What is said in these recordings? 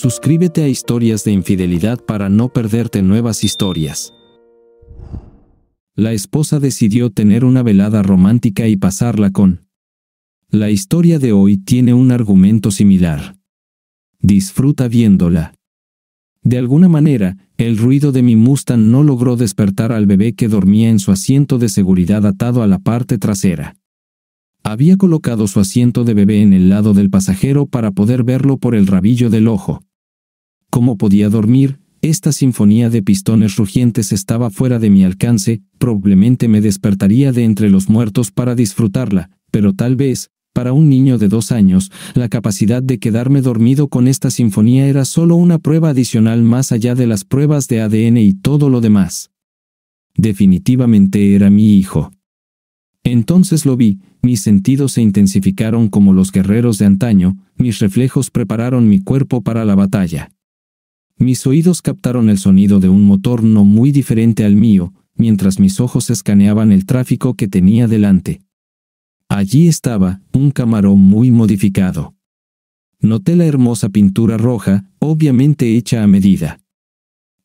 Suscríbete a Historias de Infidelidad para no perderte nuevas historias. La esposa decidió tener una velada romántica y pasarla con. La historia de hoy tiene un argumento similar. Disfruta viéndola. De alguna manera, el ruido de mi Mustang no logró despertar al bebé que dormía en su asiento de seguridad atado a la parte trasera. Había colocado su asiento de bebé en el lado del pasajero para poder verlo por el rabillo del ojo, ¿Cómo podía dormir? Esta sinfonía de pistones rugientes estaba fuera de mi alcance, probablemente me despertaría de entre los muertos para disfrutarla, pero tal vez, para un niño de dos años, la capacidad de quedarme dormido con esta sinfonía era solo una prueba adicional más allá de las pruebas de ADN y todo lo demás. Definitivamente era mi hijo. Entonces lo vi, mis sentidos se intensificaron como los guerreros de antaño, mis reflejos prepararon mi cuerpo para la batalla. Mis oídos captaron el sonido de un motor no muy diferente al mío, mientras mis ojos escaneaban el tráfico que tenía delante. Allí estaba, un camarón muy modificado. Noté la hermosa pintura roja, obviamente hecha a medida.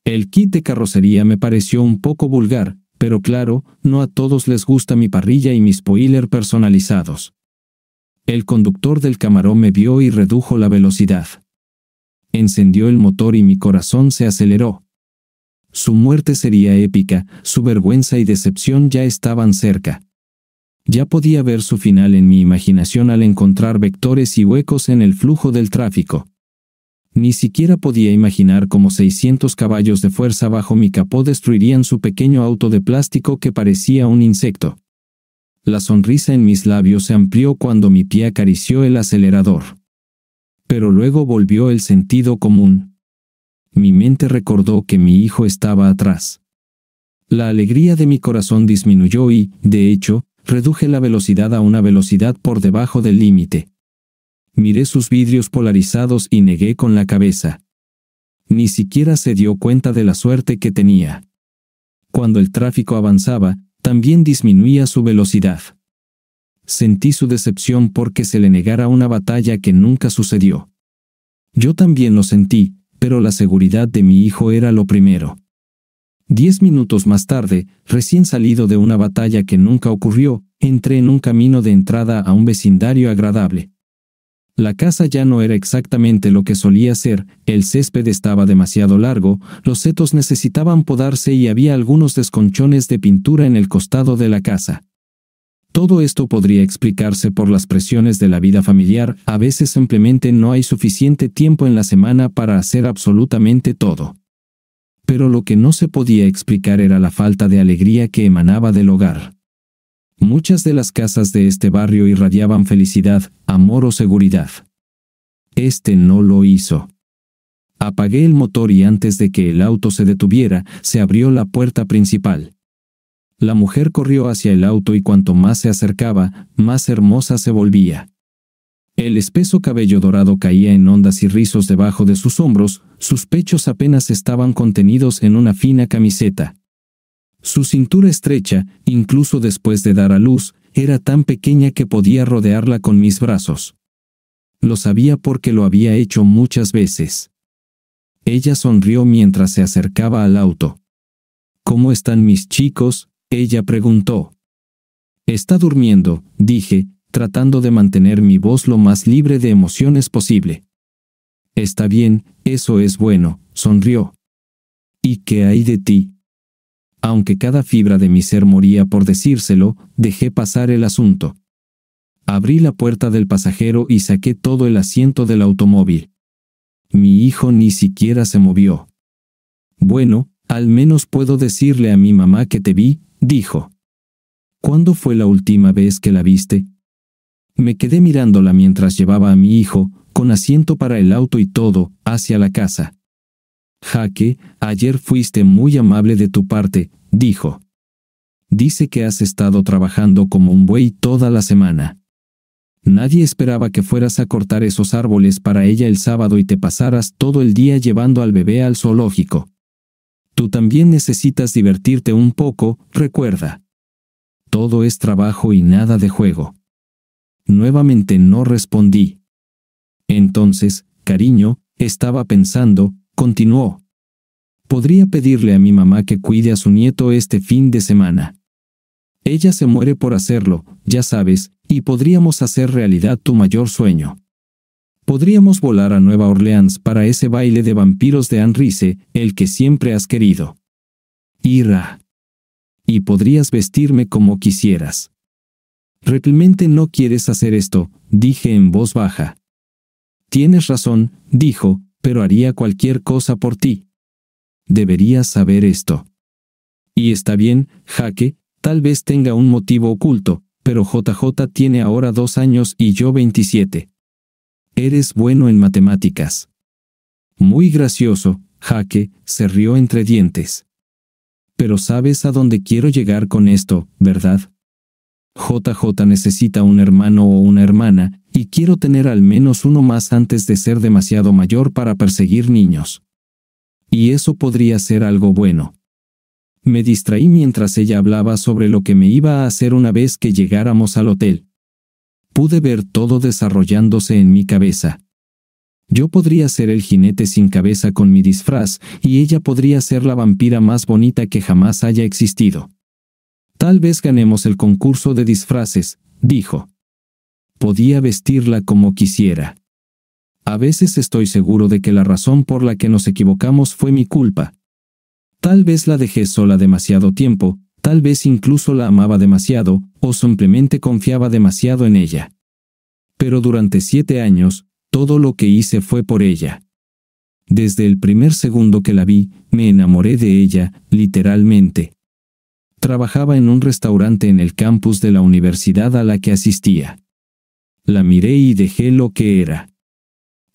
El kit de carrocería me pareció un poco vulgar, pero claro, no a todos les gusta mi parrilla y mis spoiler personalizados. El conductor del camarón me vio y redujo la velocidad encendió el motor y mi corazón se aceleró. Su muerte sería épica, su vergüenza y decepción ya estaban cerca. Ya podía ver su final en mi imaginación al encontrar vectores y huecos en el flujo del tráfico. Ni siquiera podía imaginar cómo 600 caballos de fuerza bajo mi capó destruirían su pequeño auto de plástico que parecía un insecto. La sonrisa en mis labios se amplió cuando mi pie acarició el acelerador. Pero luego volvió el sentido común. Mi mente recordó que mi hijo estaba atrás. La alegría de mi corazón disminuyó y, de hecho, reduje la velocidad a una velocidad por debajo del límite. Miré sus vidrios polarizados y negué con la cabeza. Ni siquiera se dio cuenta de la suerte que tenía. Cuando el tráfico avanzaba, también disminuía su velocidad sentí su decepción porque se le negara una batalla que nunca sucedió. Yo también lo sentí, pero la seguridad de mi hijo era lo primero. Diez minutos más tarde, recién salido de una batalla que nunca ocurrió, entré en un camino de entrada a un vecindario agradable. La casa ya no era exactamente lo que solía ser, el césped estaba demasiado largo, los setos necesitaban podarse y había algunos desconchones de pintura en el costado de la casa. Todo esto podría explicarse por las presiones de la vida familiar, a veces simplemente no hay suficiente tiempo en la semana para hacer absolutamente todo. Pero lo que no se podía explicar era la falta de alegría que emanaba del hogar. Muchas de las casas de este barrio irradiaban felicidad, amor o seguridad. Este no lo hizo. Apagué el motor y antes de que el auto se detuviera, se abrió la puerta principal. La mujer corrió hacia el auto y cuanto más se acercaba, más hermosa se volvía. El espeso cabello dorado caía en ondas y rizos debajo de sus hombros, sus pechos apenas estaban contenidos en una fina camiseta. Su cintura estrecha, incluso después de dar a luz, era tan pequeña que podía rodearla con mis brazos. Lo sabía porque lo había hecho muchas veces. Ella sonrió mientras se acercaba al auto. ¿Cómo están mis chicos? Ella preguntó. Está durmiendo, dije, tratando de mantener mi voz lo más libre de emociones posible. Está bien, eso es bueno, sonrió. ¿Y qué hay de ti? Aunque cada fibra de mi ser moría por decírselo, dejé pasar el asunto. Abrí la puerta del pasajero y saqué todo el asiento del automóvil. Mi hijo ni siquiera se movió. Bueno, al menos puedo decirle a mi mamá que te vi, dijo. ¿Cuándo fue la última vez que la viste? Me quedé mirándola mientras llevaba a mi hijo, con asiento para el auto y todo, hacia la casa. Jaque, ayer fuiste muy amable de tu parte, dijo. Dice que has estado trabajando como un buey toda la semana. Nadie esperaba que fueras a cortar esos árboles para ella el sábado y te pasaras todo el día llevando al bebé al zoológico. Tú también necesitas divertirte un poco, recuerda. Todo es trabajo y nada de juego. Nuevamente no respondí. Entonces, cariño, estaba pensando, continuó. Podría pedirle a mi mamá que cuide a su nieto este fin de semana. Ella se muere por hacerlo, ya sabes, y podríamos hacer realidad tu mayor sueño podríamos volar a Nueva Orleans para ese baile de vampiros de Anrise, el que siempre has querido. Irá. Y podrías vestirme como quisieras. Realmente no quieres hacer esto, dije en voz baja. Tienes razón, dijo, pero haría cualquier cosa por ti. Deberías saber esto. Y está bien, Jaque, tal vez tenga un motivo oculto, pero JJ tiene ahora dos años y yo 27. Eres bueno en matemáticas. Muy gracioso, Jaque, se rió entre dientes. Pero sabes a dónde quiero llegar con esto, ¿verdad? JJ necesita un hermano o una hermana, y quiero tener al menos uno más antes de ser demasiado mayor para perseguir niños. Y eso podría ser algo bueno. Me distraí mientras ella hablaba sobre lo que me iba a hacer una vez que llegáramos al hotel pude ver todo desarrollándose en mi cabeza. Yo podría ser el jinete sin cabeza con mi disfraz, y ella podría ser la vampira más bonita que jamás haya existido. Tal vez ganemos el concurso de disfraces, dijo. Podía vestirla como quisiera. A veces estoy seguro de que la razón por la que nos equivocamos fue mi culpa. Tal vez la dejé sola demasiado tiempo, tal vez incluso la amaba demasiado, o simplemente confiaba demasiado en ella. Pero durante siete años, todo lo que hice fue por ella. Desde el primer segundo que la vi, me enamoré de ella, literalmente. Trabajaba en un restaurante en el campus de la universidad a la que asistía. La miré y dejé lo que era.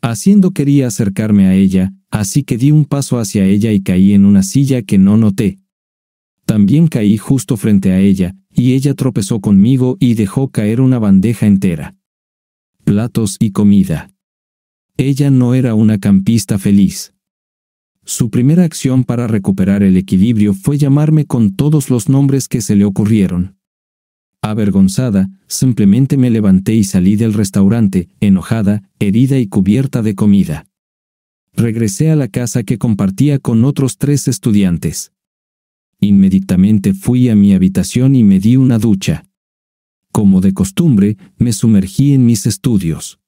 Haciendo quería acercarme a ella, así que di un paso hacia ella y caí en una silla que no noté. También caí justo frente a ella, y ella tropezó conmigo y dejó caer una bandeja entera. Platos y comida. Ella no era una campista feliz. Su primera acción para recuperar el equilibrio fue llamarme con todos los nombres que se le ocurrieron. Avergonzada, simplemente me levanté y salí del restaurante, enojada, herida y cubierta de comida. Regresé a la casa que compartía con otros tres estudiantes. Inmediatamente fui a mi habitación y me di una ducha. Como de costumbre, me sumergí en mis estudios.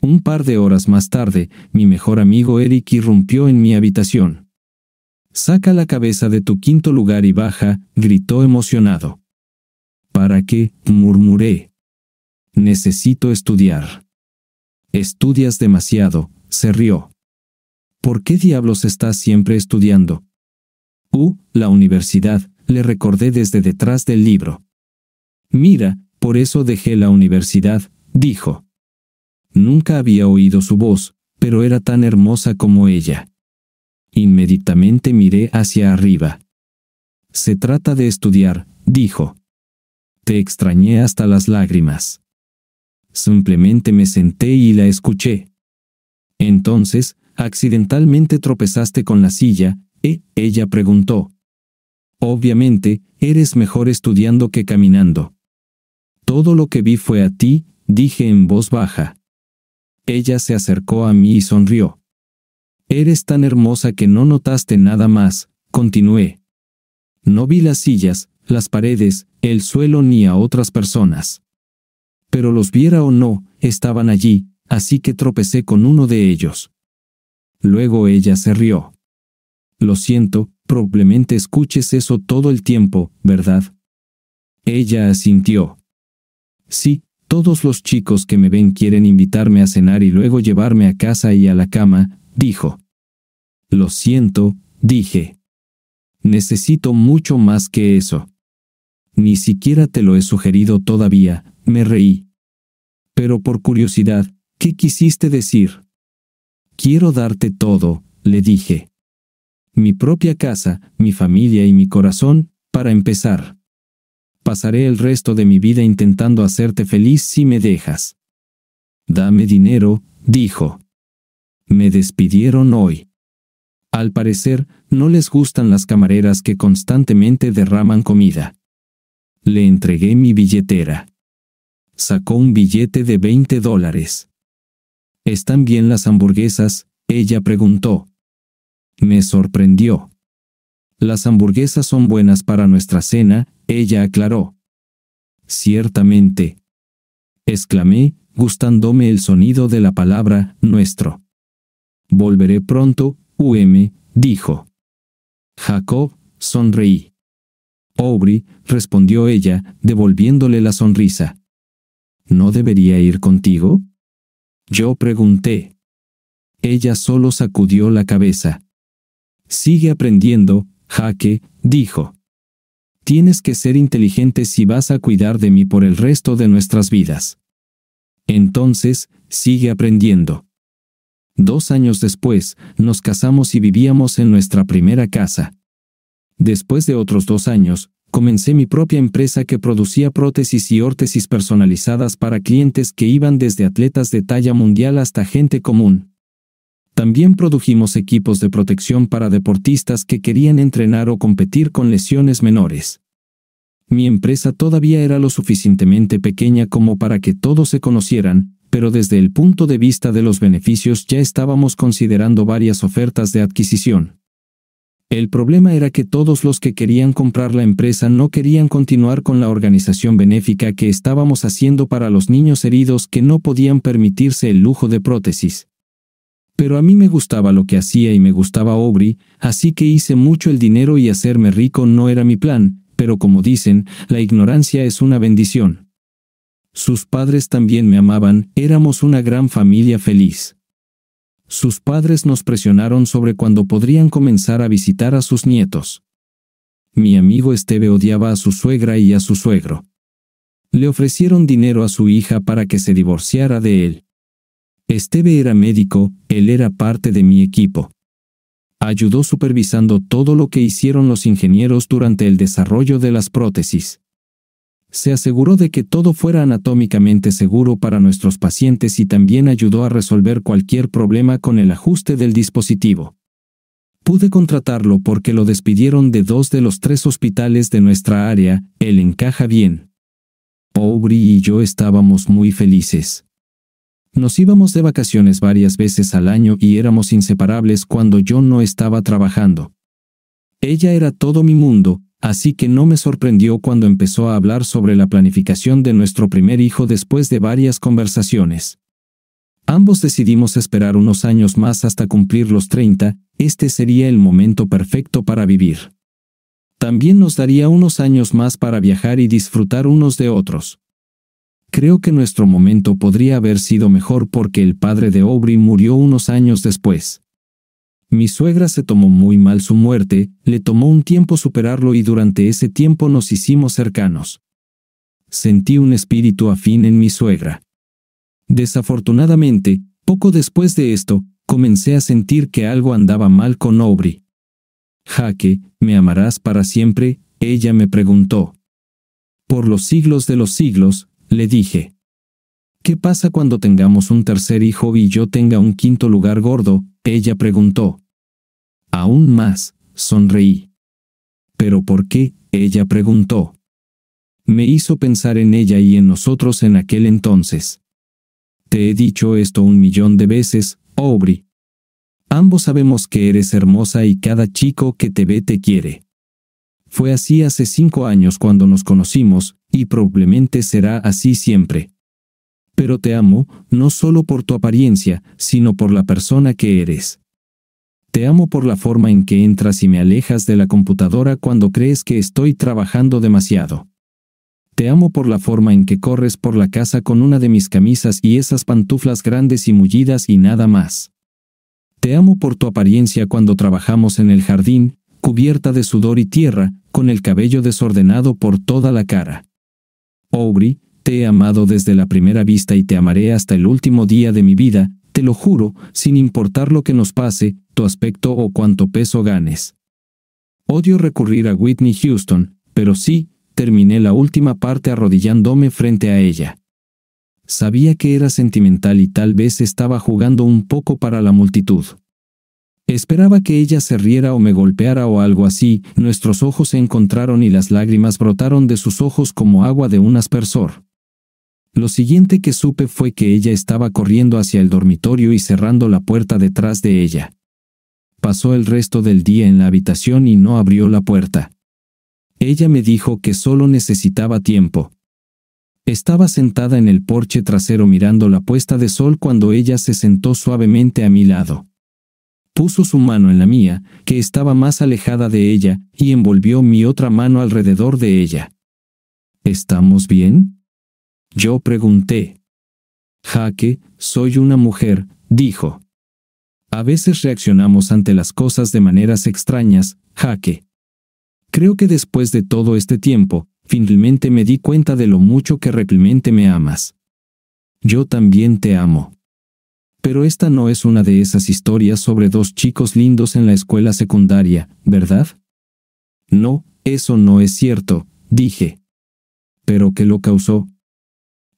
Un par de horas más tarde, mi mejor amigo Eric irrumpió en mi habitación. Saca la cabeza de tu quinto lugar y baja, gritó emocionado. ¿Para qué? murmuré. Necesito estudiar. Estudias demasiado, se rió. ¿Por qué diablos estás siempre estudiando? la universidad, le recordé desde detrás del libro. Mira, por eso dejé la universidad, dijo. Nunca había oído su voz, pero era tan hermosa como ella. Inmediatamente miré hacia arriba. Se trata de estudiar, dijo. Te extrañé hasta las lágrimas. Simplemente me senté y la escuché. Entonces, accidentalmente tropezaste con la silla, ella preguntó. Obviamente, eres mejor estudiando que caminando. Todo lo que vi fue a ti, dije en voz baja. Ella se acercó a mí y sonrió. Eres tan hermosa que no notaste nada más, continué. No vi las sillas, las paredes, el suelo ni a otras personas. Pero los viera o no, estaban allí, así que tropecé con uno de ellos. Luego ella se rió. Lo siento, probablemente escuches eso todo el tiempo, ¿verdad? Ella asintió. Sí, todos los chicos que me ven quieren invitarme a cenar y luego llevarme a casa y a la cama, dijo. Lo siento, dije. Necesito mucho más que eso. Ni siquiera te lo he sugerido todavía, me reí. Pero por curiosidad, ¿qué quisiste decir? Quiero darte todo, le dije mi propia casa, mi familia y mi corazón, para empezar. Pasaré el resto de mi vida intentando hacerte feliz si me dejas. Dame dinero, dijo. Me despidieron hoy. Al parecer, no les gustan las camareras que constantemente derraman comida. Le entregué mi billetera. Sacó un billete de 20 dólares. ¿Están bien las hamburguesas? Ella preguntó. Me sorprendió. Las hamburguesas son buenas para nuestra cena, ella aclaró. Ciertamente. Exclamé, gustándome el sonido de la palabra nuestro. Volveré pronto, UM, dijo. Jacob, sonreí. Aubrey, respondió ella, devolviéndole la sonrisa. ¿No debería ir contigo? Yo pregunté. Ella solo sacudió la cabeza. Sigue aprendiendo, Jaque, dijo. Tienes que ser inteligente si vas a cuidar de mí por el resto de nuestras vidas. Entonces, sigue aprendiendo. Dos años después, nos casamos y vivíamos en nuestra primera casa. Después de otros dos años, comencé mi propia empresa que producía prótesis y órtesis personalizadas para clientes que iban desde atletas de talla mundial hasta gente común. También produjimos equipos de protección para deportistas que querían entrenar o competir con lesiones menores. Mi empresa todavía era lo suficientemente pequeña como para que todos se conocieran, pero desde el punto de vista de los beneficios ya estábamos considerando varias ofertas de adquisición. El problema era que todos los que querían comprar la empresa no querían continuar con la organización benéfica que estábamos haciendo para los niños heridos que no podían permitirse el lujo de prótesis. Pero a mí me gustaba lo que hacía y me gustaba Aubrey, así que hice mucho el dinero y hacerme rico no era mi plan, pero como dicen, la ignorancia es una bendición. Sus padres también me amaban, éramos una gran familia feliz. Sus padres nos presionaron sobre cuándo podrían comenzar a visitar a sus nietos. Mi amigo Esteve odiaba a su suegra y a su suegro. Le ofrecieron dinero a su hija para que se divorciara de él. Esteve era médico, él era parte de mi equipo. Ayudó supervisando todo lo que hicieron los ingenieros durante el desarrollo de las prótesis. Se aseguró de que todo fuera anatómicamente seguro para nuestros pacientes y también ayudó a resolver cualquier problema con el ajuste del dispositivo. Pude contratarlo porque lo despidieron de dos de los tres hospitales de nuestra área, él encaja bien. Aubrey y yo estábamos muy felices. Nos íbamos de vacaciones varias veces al año y éramos inseparables cuando yo no estaba trabajando. Ella era todo mi mundo, así que no me sorprendió cuando empezó a hablar sobre la planificación de nuestro primer hijo después de varias conversaciones. Ambos decidimos esperar unos años más hasta cumplir los 30, este sería el momento perfecto para vivir. También nos daría unos años más para viajar y disfrutar unos de otros. Creo que nuestro momento podría haber sido mejor porque el padre de Aubrey murió unos años después. Mi suegra se tomó muy mal su muerte, le tomó un tiempo superarlo y durante ese tiempo nos hicimos cercanos. Sentí un espíritu afín en mi suegra. Desafortunadamente, poco después de esto, comencé a sentir que algo andaba mal con Aubrey. Jaque, ¿me amarás para siempre? Ella me preguntó. Por los siglos de los siglos, le dije. ¿Qué pasa cuando tengamos un tercer hijo y yo tenga un quinto lugar gordo? ella preguntó. Aún más, sonreí. ¿Pero por qué? ella preguntó. Me hizo pensar en ella y en nosotros en aquel entonces. Te he dicho esto un millón de veces, Aubrey. Ambos sabemos que eres hermosa y cada chico que te ve te quiere. Fue así hace cinco años cuando nos conocimos, y probablemente será así siempre. Pero te amo, no solo por tu apariencia, sino por la persona que eres. Te amo por la forma en que entras y me alejas de la computadora cuando crees que estoy trabajando demasiado. Te amo por la forma en que corres por la casa con una de mis camisas y esas pantuflas grandes y mullidas y nada más. Te amo por tu apariencia cuando trabajamos en el jardín, cubierta de sudor y tierra, con el cabello desordenado por toda la cara. Aubrey, te he amado desde la primera vista y te amaré hasta el último día de mi vida, te lo juro, sin importar lo que nos pase, tu aspecto o cuánto peso ganes. Odio recurrir a Whitney Houston, pero sí, terminé la última parte arrodillándome frente a ella. Sabía que era sentimental y tal vez estaba jugando un poco para la multitud. Esperaba que ella se riera o me golpeara o algo así, nuestros ojos se encontraron y las lágrimas brotaron de sus ojos como agua de un aspersor. Lo siguiente que supe fue que ella estaba corriendo hacia el dormitorio y cerrando la puerta detrás de ella. Pasó el resto del día en la habitación y no abrió la puerta. Ella me dijo que solo necesitaba tiempo. Estaba sentada en el porche trasero mirando la puesta de sol cuando ella se sentó suavemente a mi lado puso su mano en la mía, que estaba más alejada de ella, y envolvió mi otra mano alrededor de ella. ¿Estamos bien? Yo pregunté. Jaque, soy una mujer, dijo. A veces reaccionamos ante las cosas de maneras extrañas, Jaque. Creo que después de todo este tiempo, finalmente me di cuenta de lo mucho que realmente me amas. Yo también te amo. Pero esta no es una de esas historias sobre dos chicos lindos en la escuela secundaria, ¿verdad? No, eso no es cierto, dije. ¿Pero qué lo causó?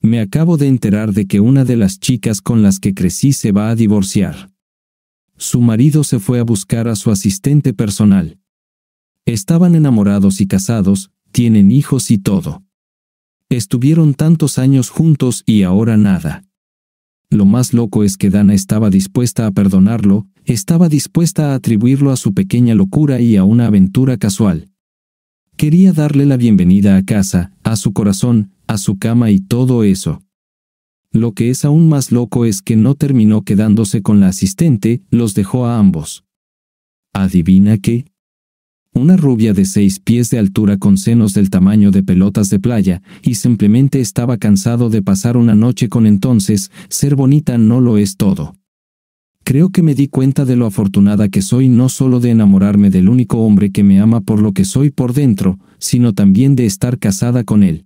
Me acabo de enterar de que una de las chicas con las que crecí se va a divorciar. Su marido se fue a buscar a su asistente personal. Estaban enamorados y casados, tienen hijos y todo. Estuvieron tantos años juntos y ahora nada. Lo más loco es que Dana estaba dispuesta a perdonarlo, estaba dispuesta a atribuirlo a su pequeña locura y a una aventura casual. Quería darle la bienvenida a casa, a su corazón, a su cama y todo eso. Lo que es aún más loco es que no terminó quedándose con la asistente, los dejó a ambos. ¿Adivina qué? una rubia de seis pies de altura con senos del tamaño de pelotas de playa, y simplemente estaba cansado de pasar una noche con entonces, ser bonita no lo es todo. Creo que me di cuenta de lo afortunada que soy no solo de enamorarme del único hombre que me ama por lo que soy por dentro, sino también de estar casada con él.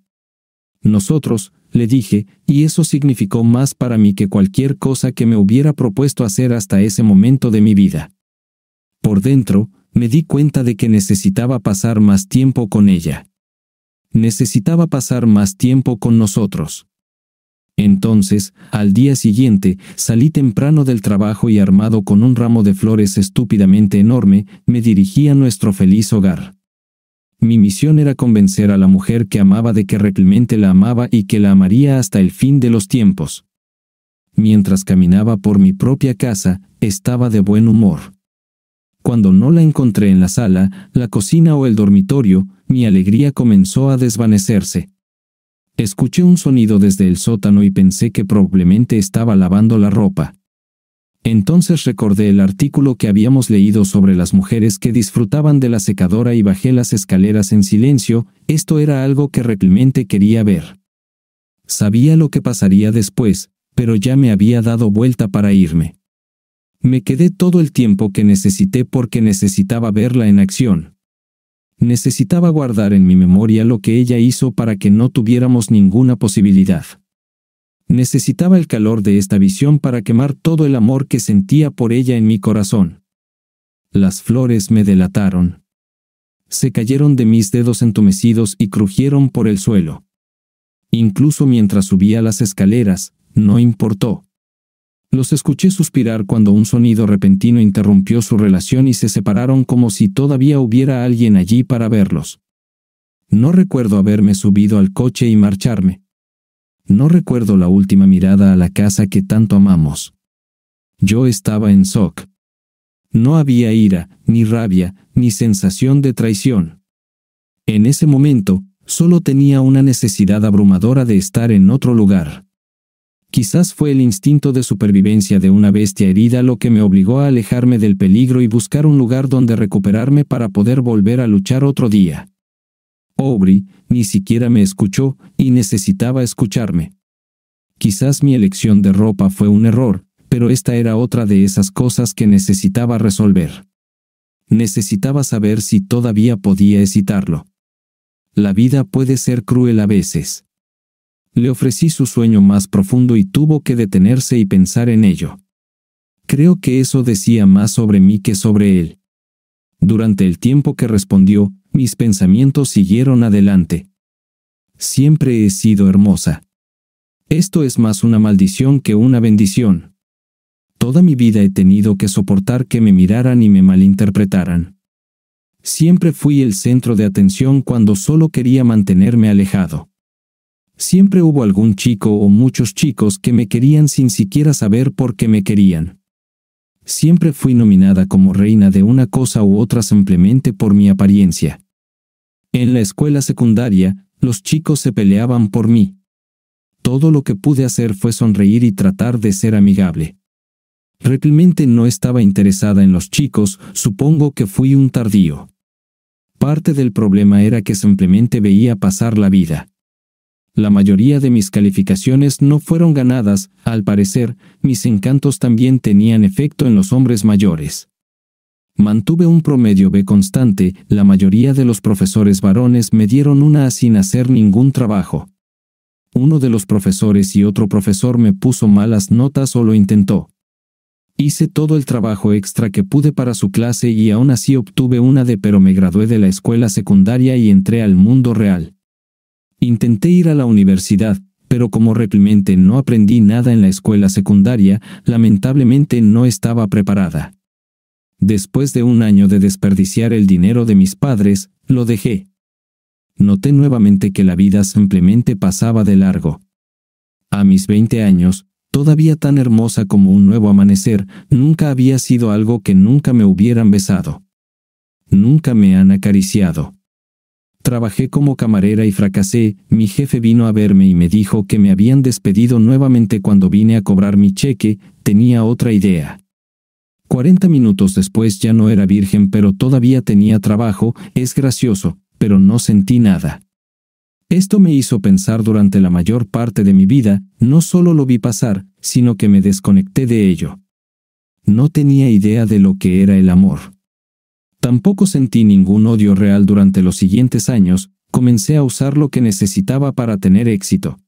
Nosotros, le dije, y eso significó más para mí que cualquier cosa que me hubiera propuesto hacer hasta ese momento de mi vida. Por dentro, me di cuenta de que necesitaba pasar más tiempo con ella. Necesitaba pasar más tiempo con nosotros. Entonces, al día siguiente, salí temprano del trabajo y armado con un ramo de flores estúpidamente enorme, me dirigí a nuestro feliz hogar. Mi misión era convencer a la mujer que amaba de que realmente la amaba y que la amaría hasta el fin de los tiempos. Mientras caminaba por mi propia casa, estaba de buen humor. Cuando no la encontré en la sala, la cocina o el dormitorio, mi alegría comenzó a desvanecerse. Escuché un sonido desde el sótano y pensé que probablemente estaba lavando la ropa. Entonces recordé el artículo que habíamos leído sobre las mujeres que disfrutaban de la secadora y bajé las escaleras en silencio, esto era algo que realmente quería ver. Sabía lo que pasaría después, pero ya me había dado vuelta para irme. Me quedé todo el tiempo que necesité porque necesitaba verla en acción. Necesitaba guardar en mi memoria lo que ella hizo para que no tuviéramos ninguna posibilidad. Necesitaba el calor de esta visión para quemar todo el amor que sentía por ella en mi corazón. Las flores me delataron. Se cayeron de mis dedos entumecidos y crujieron por el suelo. Incluso mientras subía las escaleras, no importó. Los escuché suspirar cuando un sonido repentino interrumpió su relación y se separaron como si todavía hubiera alguien allí para verlos. No recuerdo haberme subido al coche y marcharme. No recuerdo la última mirada a la casa que tanto amamos. Yo estaba en shock. No había ira, ni rabia, ni sensación de traición. En ese momento, solo tenía una necesidad abrumadora de estar en otro lugar. Quizás fue el instinto de supervivencia de una bestia herida lo que me obligó a alejarme del peligro y buscar un lugar donde recuperarme para poder volver a luchar otro día. Aubrey ni siquiera me escuchó y necesitaba escucharme. Quizás mi elección de ropa fue un error, pero esta era otra de esas cosas que necesitaba resolver. Necesitaba saber si todavía podía excitarlo. La vida puede ser cruel a veces. Le ofrecí su sueño más profundo y tuvo que detenerse y pensar en ello. Creo que eso decía más sobre mí que sobre él. Durante el tiempo que respondió, mis pensamientos siguieron adelante. Siempre he sido hermosa. Esto es más una maldición que una bendición. Toda mi vida he tenido que soportar que me miraran y me malinterpretaran. Siempre fui el centro de atención cuando solo quería mantenerme alejado. Siempre hubo algún chico o muchos chicos que me querían sin siquiera saber por qué me querían. Siempre fui nominada como reina de una cosa u otra simplemente por mi apariencia. En la escuela secundaria, los chicos se peleaban por mí. Todo lo que pude hacer fue sonreír y tratar de ser amigable. Realmente no estaba interesada en los chicos, supongo que fui un tardío. Parte del problema era que simplemente veía pasar la vida. La mayoría de mis calificaciones no fueron ganadas, al parecer, mis encantos también tenían efecto en los hombres mayores. Mantuve un promedio B constante, la mayoría de los profesores varones me dieron una A sin hacer ningún trabajo. Uno de los profesores y otro profesor me puso malas notas o lo intentó. Hice todo el trabajo extra que pude para su clase y aún así obtuve una D pero me gradué de la escuela secundaria y entré al mundo real. Intenté ir a la universidad, pero como reprimente no aprendí nada en la escuela secundaria, lamentablemente no estaba preparada. Después de un año de desperdiciar el dinero de mis padres, lo dejé. Noté nuevamente que la vida simplemente pasaba de largo. A mis 20 años, todavía tan hermosa como un nuevo amanecer, nunca había sido algo que nunca me hubieran besado. Nunca me han acariciado. Trabajé como camarera y fracasé, mi jefe vino a verme y me dijo que me habían despedido nuevamente cuando vine a cobrar mi cheque, tenía otra idea. 40 minutos después ya no era virgen pero todavía tenía trabajo, es gracioso, pero no sentí nada. Esto me hizo pensar durante la mayor parte de mi vida, no solo lo vi pasar, sino que me desconecté de ello. No tenía idea de lo que era el amor. Tampoco sentí ningún odio real durante los siguientes años, comencé a usar lo que necesitaba para tener éxito.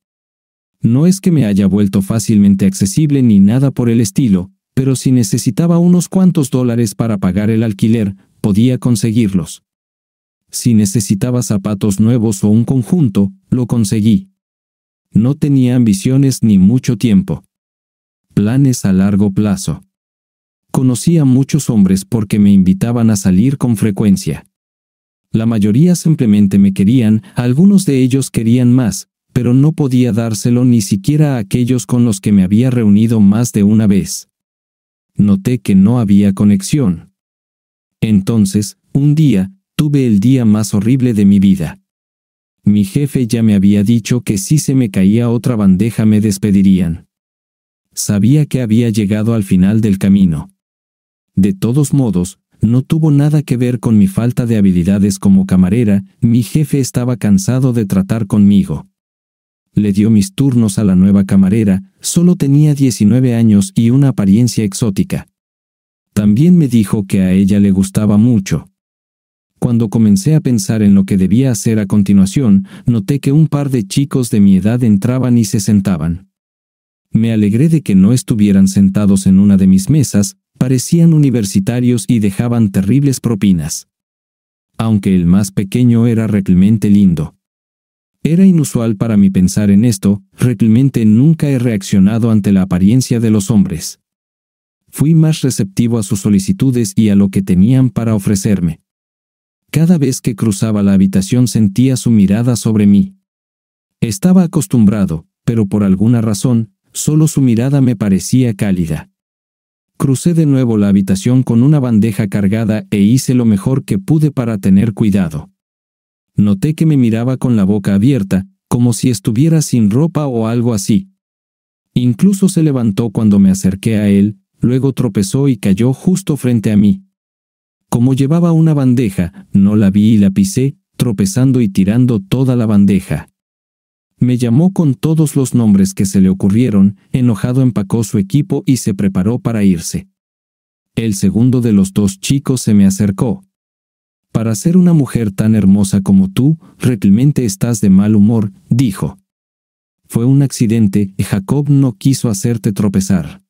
No es que me haya vuelto fácilmente accesible ni nada por el estilo, pero si necesitaba unos cuantos dólares para pagar el alquiler, podía conseguirlos. Si necesitaba zapatos nuevos o un conjunto, lo conseguí. No tenía ambiciones ni mucho tiempo. Planes a largo plazo. Conocí a muchos hombres porque me invitaban a salir con frecuencia. La mayoría simplemente me querían, algunos de ellos querían más, pero no podía dárselo ni siquiera a aquellos con los que me había reunido más de una vez. Noté que no había conexión. Entonces, un día, tuve el día más horrible de mi vida. Mi jefe ya me había dicho que si se me caía otra bandeja me despedirían. Sabía que había llegado al final del camino. De todos modos, no tuvo nada que ver con mi falta de habilidades como camarera, mi jefe estaba cansado de tratar conmigo. Le dio mis turnos a la nueva camarera, solo tenía 19 años y una apariencia exótica. También me dijo que a ella le gustaba mucho. Cuando comencé a pensar en lo que debía hacer a continuación, noté que un par de chicos de mi edad entraban y se sentaban. Me alegré de que no estuvieran sentados en una de mis mesas, parecían universitarios y dejaban terribles propinas. Aunque el más pequeño era realmente lindo. Era inusual para mí pensar en esto, realmente nunca he reaccionado ante la apariencia de los hombres. Fui más receptivo a sus solicitudes y a lo que tenían para ofrecerme. Cada vez que cruzaba la habitación sentía su mirada sobre mí. Estaba acostumbrado, pero por alguna razón, solo su mirada me parecía cálida. Crucé de nuevo la habitación con una bandeja cargada e hice lo mejor que pude para tener cuidado. Noté que me miraba con la boca abierta, como si estuviera sin ropa o algo así. Incluso se levantó cuando me acerqué a él, luego tropezó y cayó justo frente a mí. Como llevaba una bandeja, no la vi y la pisé, tropezando y tirando toda la bandeja me llamó con todos los nombres que se le ocurrieron, enojado empacó su equipo y se preparó para irse. El segundo de los dos chicos se me acercó. Para ser una mujer tan hermosa como tú, realmente estás de mal humor, dijo. Fue un accidente, y Jacob no quiso hacerte tropezar.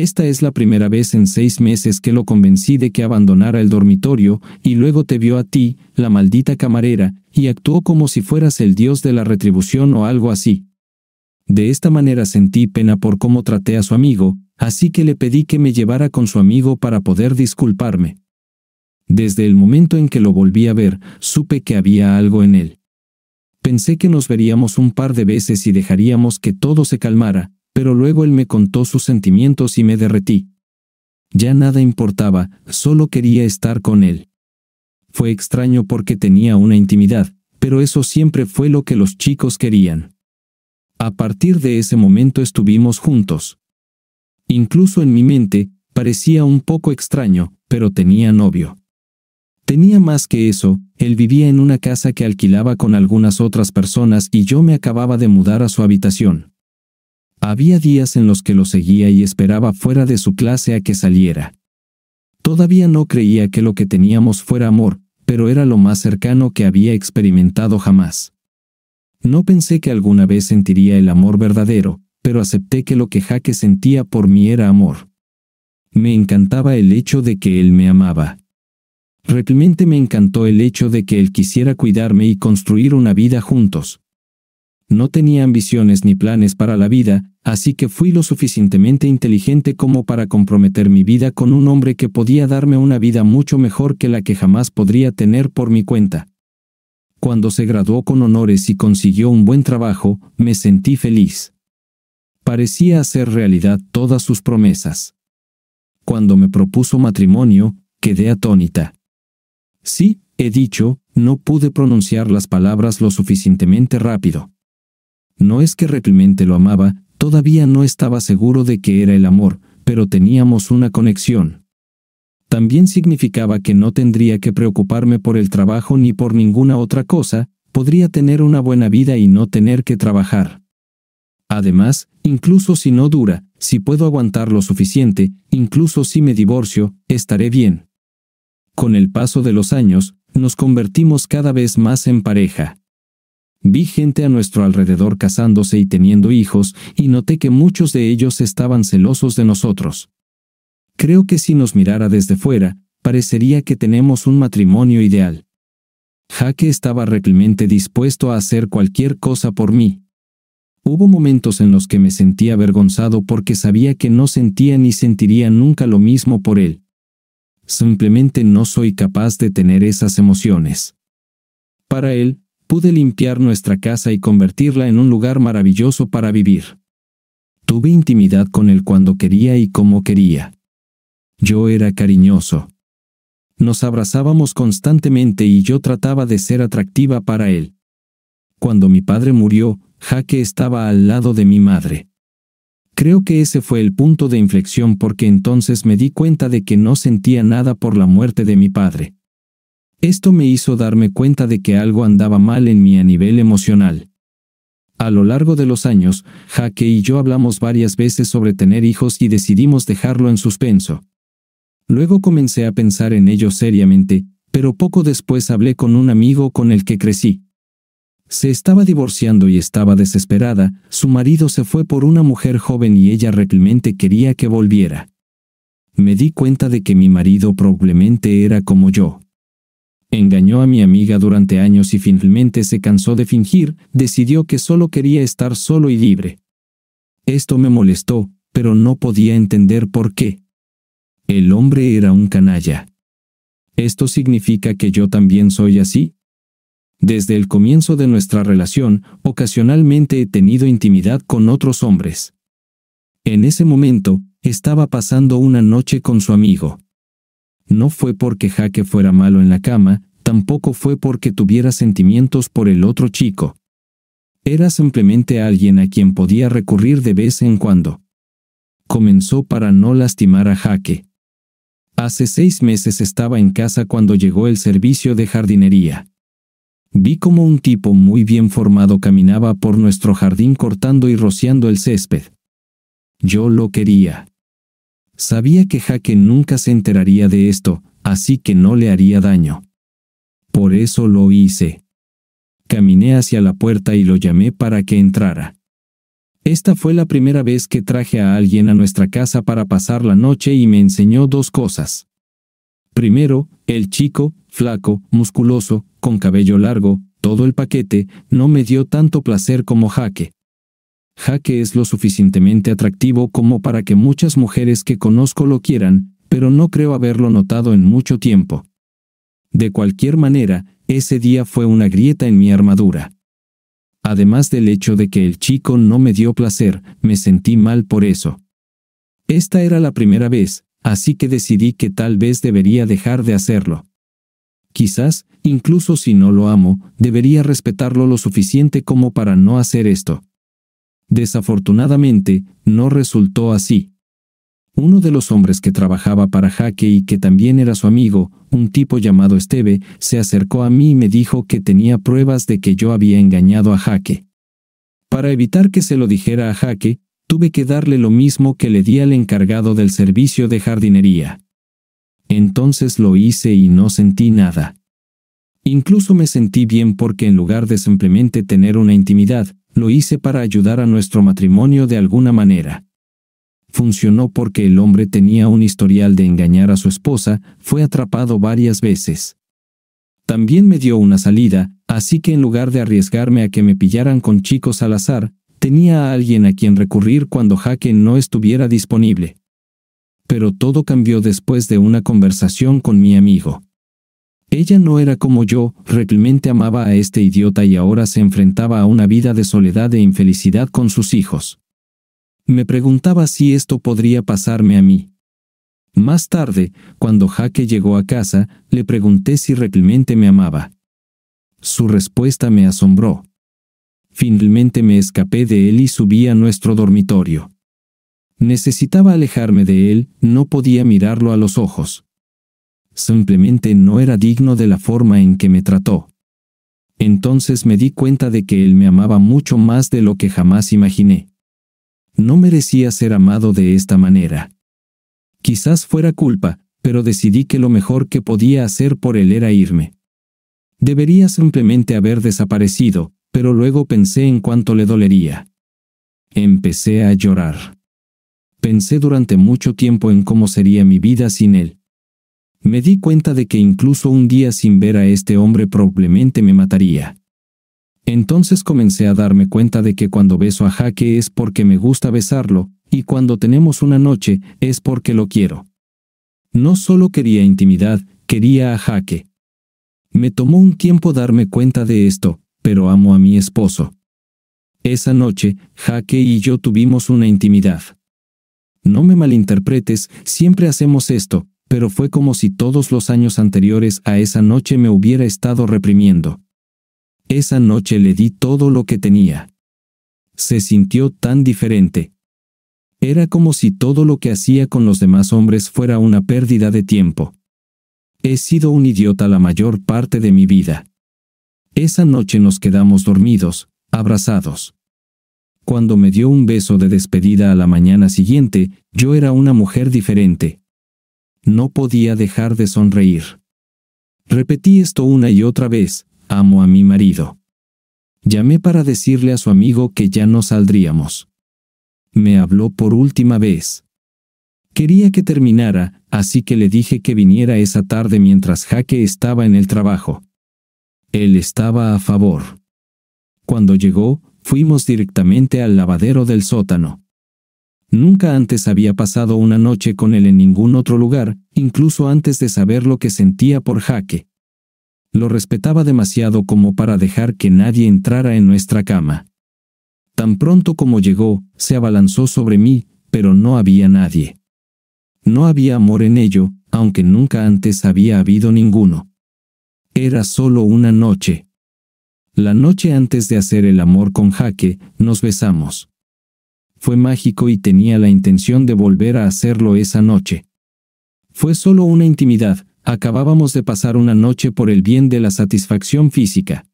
Esta es la primera vez en seis meses que lo convencí de que abandonara el dormitorio, y luego te vio a ti, la maldita camarera, y actuó como si fueras el dios de la retribución o algo así. De esta manera sentí pena por cómo traté a su amigo, así que le pedí que me llevara con su amigo para poder disculparme. Desde el momento en que lo volví a ver, supe que había algo en él. Pensé que nos veríamos un par de veces y dejaríamos que todo se calmara, pero luego él me contó sus sentimientos y me derretí. Ya nada importaba, solo quería estar con él. Fue extraño porque tenía una intimidad, pero eso siempre fue lo que los chicos querían. A partir de ese momento estuvimos juntos. Incluso en mi mente, parecía un poco extraño, pero tenía novio. Tenía más que eso, él vivía en una casa que alquilaba con algunas otras personas y yo me acababa de mudar a su habitación. Había días en los que lo seguía y esperaba fuera de su clase a que saliera. Todavía no creía que lo que teníamos fuera amor, pero era lo más cercano que había experimentado jamás. No pensé que alguna vez sentiría el amor verdadero, pero acepté que lo que Jaque sentía por mí era amor. Me encantaba el hecho de que él me amaba. Realmente me encantó el hecho de que él quisiera cuidarme y construir una vida juntos, no tenía ambiciones ni planes para la vida, así que fui lo suficientemente inteligente como para comprometer mi vida con un hombre que podía darme una vida mucho mejor que la que jamás podría tener por mi cuenta. Cuando se graduó con honores y consiguió un buen trabajo, me sentí feliz. Parecía hacer realidad todas sus promesas. Cuando me propuso matrimonio, quedé atónita. Sí, he dicho, no pude pronunciar las palabras lo suficientemente rápido. No es que realmente lo amaba, todavía no estaba seguro de que era el amor, pero teníamos una conexión. También significaba que no tendría que preocuparme por el trabajo ni por ninguna otra cosa, podría tener una buena vida y no tener que trabajar. Además, incluso si no dura, si puedo aguantar lo suficiente, incluso si me divorcio, estaré bien. Con el paso de los años, nos convertimos cada vez más en pareja. Vi gente a nuestro alrededor casándose y teniendo hijos, y noté que muchos de ellos estaban celosos de nosotros. Creo que si nos mirara desde fuera, parecería que tenemos un matrimonio ideal. Jaque estaba realmente dispuesto a hacer cualquier cosa por mí. Hubo momentos en los que me sentí avergonzado porque sabía que no sentía ni sentiría nunca lo mismo por él. Simplemente no soy capaz de tener esas emociones. Para él, pude limpiar nuestra casa y convertirla en un lugar maravilloso para vivir. Tuve intimidad con él cuando quería y como quería. Yo era cariñoso. Nos abrazábamos constantemente y yo trataba de ser atractiva para él. Cuando mi padre murió, Jaque estaba al lado de mi madre. Creo que ese fue el punto de inflexión porque entonces me di cuenta de que no sentía nada por la muerte de mi padre. Esto me hizo darme cuenta de que algo andaba mal en mí a nivel emocional. A lo largo de los años, Jaque y yo hablamos varias veces sobre tener hijos y decidimos dejarlo en suspenso. Luego comencé a pensar en ello seriamente, pero poco después hablé con un amigo con el que crecí. Se estaba divorciando y estaba desesperada, su marido se fue por una mujer joven y ella realmente quería que volviera. Me di cuenta de que mi marido probablemente era como yo. Engañó a mi amiga durante años y finalmente se cansó de fingir, decidió que solo quería estar solo y libre. Esto me molestó, pero no podía entender por qué. El hombre era un canalla. ¿Esto significa que yo también soy así? Desde el comienzo de nuestra relación, ocasionalmente he tenido intimidad con otros hombres. En ese momento, estaba pasando una noche con su amigo. No fue porque Jaque fuera malo en la cama, tampoco fue porque tuviera sentimientos por el otro chico. Era simplemente alguien a quien podía recurrir de vez en cuando. Comenzó para no lastimar a Jaque. Hace seis meses estaba en casa cuando llegó el servicio de jardinería. Vi como un tipo muy bien formado caminaba por nuestro jardín cortando y rociando el césped. Yo lo quería. Sabía que Jaque nunca se enteraría de esto, así que no le haría daño. Por eso lo hice. Caminé hacia la puerta y lo llamé para que entrara. Esta fue la primera vez que traje a alguien a nuestra casa para pasar la noche y me enseñó dos cosas. Primero, el chico, flaco, musculoso, con cabello largo, todo el paquete, no me dio tanto placer como Jaque, Jaque es lo suficientemente atractivo como para que muchas mujeres que conozco lo quieran, pero no creo haberlo notado en mucho tiempo. De cualquier manera, ese día fue una grieta en mi armadura. Además del hecho de que el chico no me dio placer, me sentí mal por eso. Esta era la primera vez, así que decidí que tal vez debería dejar de hacerlo. Quizás, incluso si no lo amo, debería respetarlo lo suficiente como para no hacer esto. Desafortunadamente, no resultó así. Uno de los hombres que trabajaba para Jaque y que también era su amigo, un tipo llamado Esteve, se acercó a mí y me dijo que tenía pruebas de que yo había engañado a Jaque. Para evitar que se lo dijera a Jaque, tuve que darle lo mismo que le di al encargado del servicio de jardinería. Entonces lo hice y no sentí nada. Incluso me sentí bien porque en lugar de simplemente tener una intimidad, lo hice para ayudar a nuestro matrimonio de alguna manera. Funcionó porque el hombre tenía un historial de engañar a su esposa, fue atrapado varias veces. También me dio una salida, así que en lugar de arriesgarme a que me pillaran con chicos al azar, tenía a alguien a quien recurrir cuando Jaque no estuviera disponible. Pero todo cambió después de una conversación con mi amigo. Ella no era como yo, realmente amaba a este idiota y ahora se enfrentaba a una vida de soledad e infelicidad con sus hijos. Me preguntaba si esto podría pasarme a mí. Más tarde, cuando Jaque llegó a casa, le pregunté si realmente me amaba. Su respuesta me asombró. Finalmente me escapé de él y subí a nuestro dormitorio. Necesitaba alejarme de él, no podía mirarlo a los ojos simplemente no era digno de la forma en que me trató. Entonces me di cuenta de que él me amaba mucho más de lo que jamás imaginé. No merecía ser amado de esta manera. Quizás fuera culpa, pero decidí que lo mejor que podía hacer por él era irme. Debería simplemente haber desaparecido, pero luego pensé en cuánto le dolería. Empecé a llorar. Pensé durante mucho tiempo en cómo sería mi vida sin él, me di cuenta de que incluso un día sin ver a este hombre probablemente me mataría. Entonces comencé a darme cuenta de que cuando beso a Jaque es porque me gusta besarlo, y cuando tenemos una noche es porque lo quiero. No solo quería intimidad, quería a Jaque. Me tomó un tiempo darme cuenta de esto, pero amo a mi esposo. Esa noche, Jaque y yo tuvimos una intimidad. No me malinterpretes, siempre hacemos esto, pero fue como si todos los años anteriores a esa noche me hubiera estado reprimiendo. Esa noche le di todo lo que tenía. Se sintió tan diferente. Era como si todo lo que hacía con los demás hombres fuera una pérdida de tiempo. He sido un idiota la mayor parte de mi vida. Esa noche nos quedamos dormidos, abrazados. Cuando me dio un beso de despedida a la mañana siguiente, yo era una mujer diferente, no podía dejar de sonreír. Repetí esto una y otra vez, amo a mi marido. Llamé para decirle a su amigo que ya no saldríamos. Me habló por última vez. Quería que terminara, así que le dije que viniera esa tarde mientras Jaque estaba en el trabajo. Él estaba a favor. Cuando llegó, fuimos directamente al lavadero del sótano. Nunca antes había pasado una noche con él en ningún otro lugar, incluso antes de saber lo que sentía por Jaque. Lo respetaba demasiado como para dejar que nadie entrara en nuestra cama. Tan pronto como llegó, se abalanzó sobre mí, pero no había nadie. No había amor en ello, aunque nunca antes había habido ninguno. Era solo una noche. La noche antes de hacer el amor con Jaque, nos besamos fue mágico y tenía la intención de volver a hacerlo esa noche. Fue solo una intimidad, acabábamos de pasar una noche por el bien de la satisfacción física.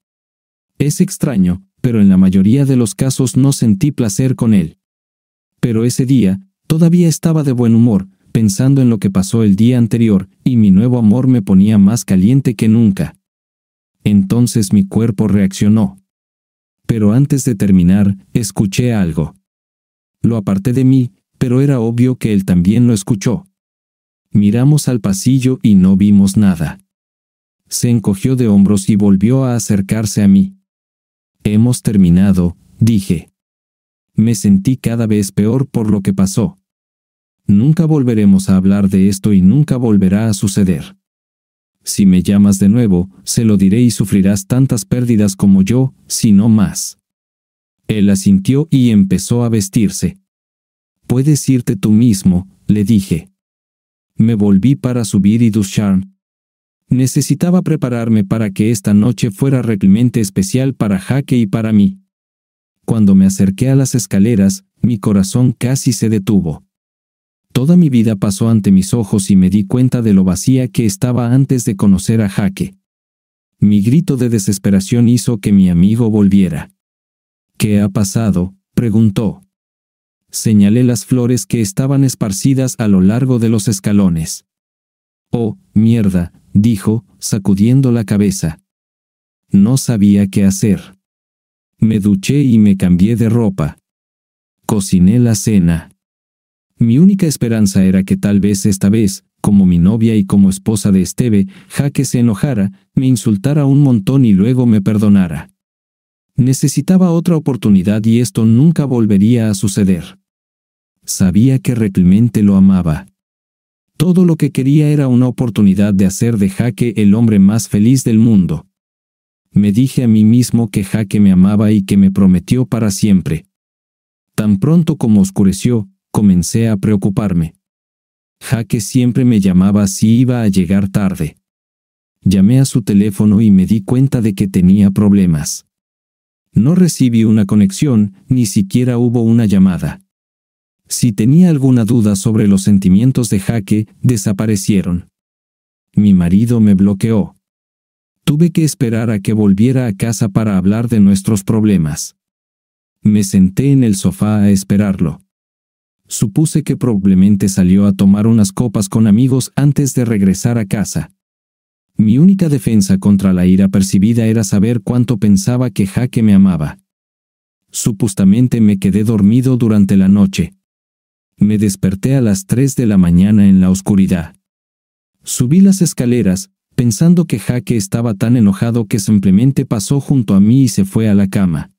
Es extraño, pero en la mayoría de los casos no sentí placer con él. Pero ese día, todavía estaba de buen humor, pensando en lo que pasó el día anterior, y mi nuevo amor me ponía más caliente que nunca. Entonces mi cuerpo reaccionó. Pero antes de terminar, escuché algo. Lo aparté de mí, pero era obvio que él también lo escuchó. Miramos al pasillo y no vimos nada. Se encogió de hombros y volvió a acercarse a mí. Hemos terminado, dije. Me sentí cada vez peor por lo que pasó. Nunca volveremos a hablar de esto y nunca volverá a suceder. Si me llamas de nuevo, se lo diré y sufrirás tantas pérdidas como yo, si no más. Él asintió y empezó a vestirse. Puedes irte tú mismo, le dije. Me volví para subir y ducharme. Necesitaba prepararme para que esta noche fuera realmente especial para Jaque y para mí. Cuando me acerqué a las escaleras, mi corazón casi se detuvo. Toda mi vida pasó ante mis ojos y me di cuenta de lo vacía que estaba antes de conocer a Jaque. Mi grito de desesperación hizo que mi amigo volviera. ¿Qué ha pasado? preguntó. Señalé las flores que estaban esparcidas a lo largo de los escalones. Oh, mierda, dijo, sacudiendo la cabeza. No sabía qué hacer. Me duché y me cambié de ropa. Cociné la cena. Mi única esperanza era que tal vez esta vez, como mi novia y como esposa de Esteve, Jaque se enojara, me insultara un montón y luego me perdonara. Necesitaba otra oportunidad y esto nunca volvería a suceder. Sabía que realmente lo amaba. Todo lo que quería era una oportunidad de hacer de Jaque el hombre más feliz del mundo. Me dije a mí mismo que Jaque me amaba y que me prometió para siempre. Tan pronto como oscureció, comencé a preocuparme. Jaque siempre me llamaba si iba a llegar tarde. Llamé a su teléfono y me di cuenta de que tenía problemas. No recibí una conexión, ni siquiera hubo una llamada. Si tenía alguna duda sobre los sentimientos de Jaque, desaparecieron. Mi marido me bloqueó. Tuve que esperar a que volviera a casa para hablar de nuestros problemas. Me senté en el sofá a esperarlo. Supuse que probablemente salió a tomar unas copas con amigos antes de regresar a casa. Mi única defensa contra la ira percibida era saber cuánto pensaba que Jaque me amaba. Supuestamente me quedé dormido durante la noche. Me desperté a las 3 de la mañana en la oscuridad. Subí las escaleras, pensando que Jaque estaba tan enojado que simplemente pasó junto a mí y se fue a la cama.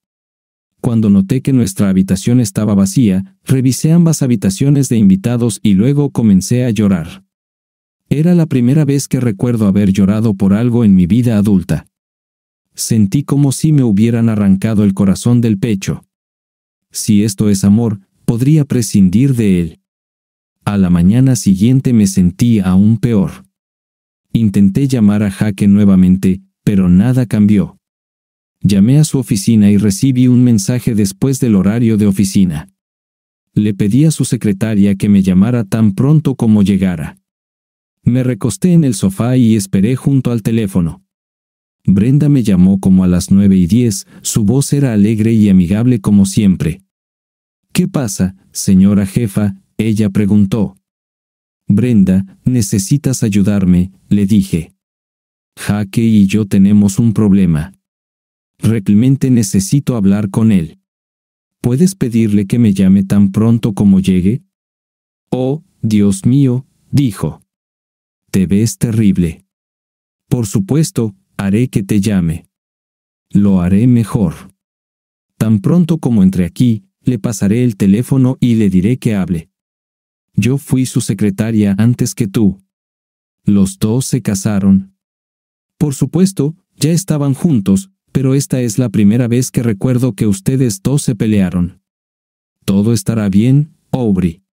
Cuando noté que nuestra habitación estaba vacía, revisé ambas habitaciones de invitados y luego comencé a llorar. Era la primera vez que recuerdo haber llorado por algo en mi vida adulta. Sentí como si me hubieran arrancado el corazón del pecho. Si esto es amor, podría prescindir de él. A la mañana siguiente me sentí aún peor. Intenté llamar a Jaque nuevamente, pero nada cambió. Llamé a su oficina y recibí un mensaje después del horario de oficina. Le pedí a su secretaria que me llamara tan pronto como llegara. Me recosté en el sofá y esperé junto al teléfono. Brenda me llamó como a las nueve y diez, su voz era alegre y amigable como siempre. ¿Qué pasa, señora jefa? ella preguntó. Brenda, necesitas ayudarme, le dije. Jaque y yo tenemos un problema. Realmente necesito hablar con él. ¿Puedes pedirle que me llame tan pronto como llegue? Oh, Dios mío, dijo te ves terrible. Por supuesto, haré que te llame. Lo haré mejor. Tan pronto como entre aquí, le pasaré el teléfono y le diré que hable. Yo fui su secretaria antes que tú. Los dos se casaron. Por supuesto, ya estaban juntos, pero esta es la primera vez que recuerdo que ustedes dos se pelearon. Todo estará bien, Aubrey.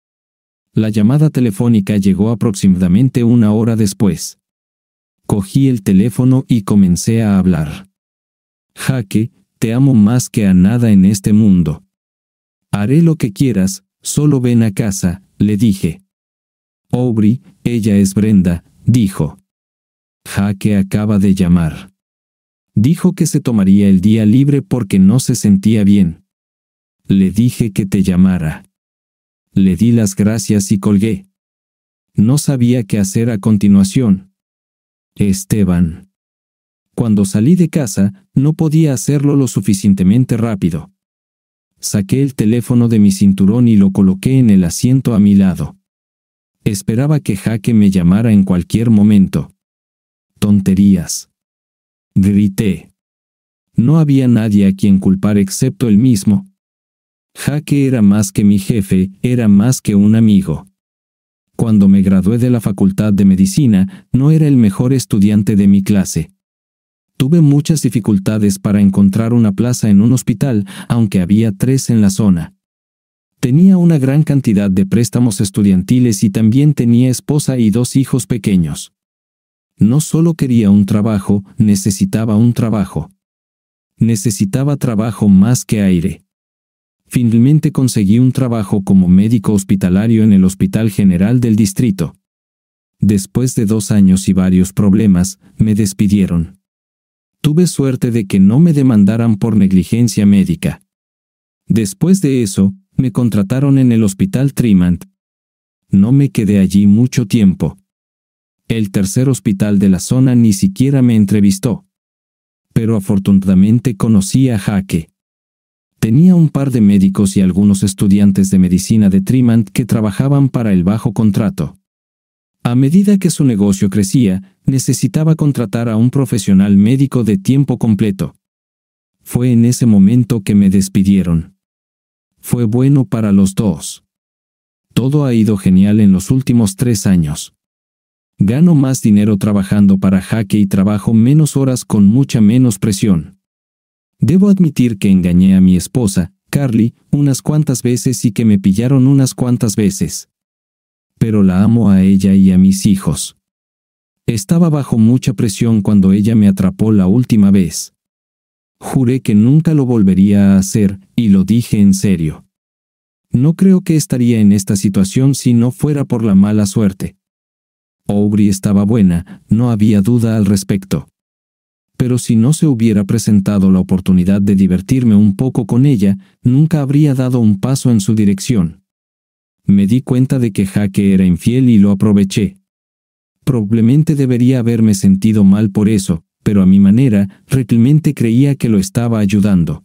La llamada telefónica llegó aproximadamente una hora después. Cogí el teléfono y comencé a hablar. Jaque, te amo más que a nada en este mundo. Haré lo que quieras, solo ven a casa, le dije. Aubrey, ella es Brenda, dijo. Jaque acaba de llamar. Dijo que se tomaría el día libre porque no se sentía bien. Le dije que te llamara. Le di las gracias y colgué. No sabía qué hacer a continuación. Esteban. Cuando salí de casa, no podía hacerlo lo suficientemente rápido. Saqué el teléfono de mi cinturón y lo coloqué en el asiento a mi lado. Esperaba que Jaque me llamara en cualquier momento. Tonterías. Grité. No había nadie a quien culpar excepto él mismo, Jaque era más que mi jefe, era más que un amigo. Cuando me gradué de la Facultad de Medicina, no era el mejor estudiante de mi clase. Tuve muchas dificultades para encontrar una plaza en un hospital, aunque había tres en la zona. Tenía una gran cantidad de préstamos estudiantiles y también tenía esposa y dos hijos pequeños. No solo quería un trabajo, necesitaba un trabajo. Necesitaba trabajo más que aire finalmente conseguí un trabajo como médico hospitalario en el Hospital General del Distrito. Después de dos años y varios problemas, me despidieron. Tuve suerte de que no me demandaran por negligencia médica. Después de eso, me contrataron en el Hospital Trimant. No me quedé allí mucho tiempo. El tercer hospital de la zona ni siquiera me entrevistó. Pero afortunadamente conocí a Jaque. Tenía un par de médicos y algunos estudiantes de medicina de Trimant que trabajaban para el bajo contrato. A medida que su negocio crecía, necesitaba contratar a un profesional médico de tiempo completo. Fue en ese momento que me despidieron. Fue bueno para los dos. Todo ha ido genial en los últimos tres años. Gano más dinero trabajando para Jaque y trabajo menos horas con mucha menos presión. Debo admitir que engañé a mi esposa, Carly, unas cuantas veces y que me pillaron unas cuantas veces. Pero la amo a ella y a mis hijos. Estaba bajo mucha presión cuando ella me atrapó la última vez. Juré que nunca lo volvería a hacer, y lo dije en serio. No creo que estaría en esta situación si no fuera por la mala suerte. Aubrey estaba buena, no había duda al respecto pero si no se hubiera presentado la oportunidad de divertirme un poco con ella, nunca habría dado un paso en su dirección. Me di cuenta de que Jaque era infiel y lo aproveché. Probablemente debería haberme sentido mal por eso, pero a mi manera, realmente creía que lo estaba ayudando.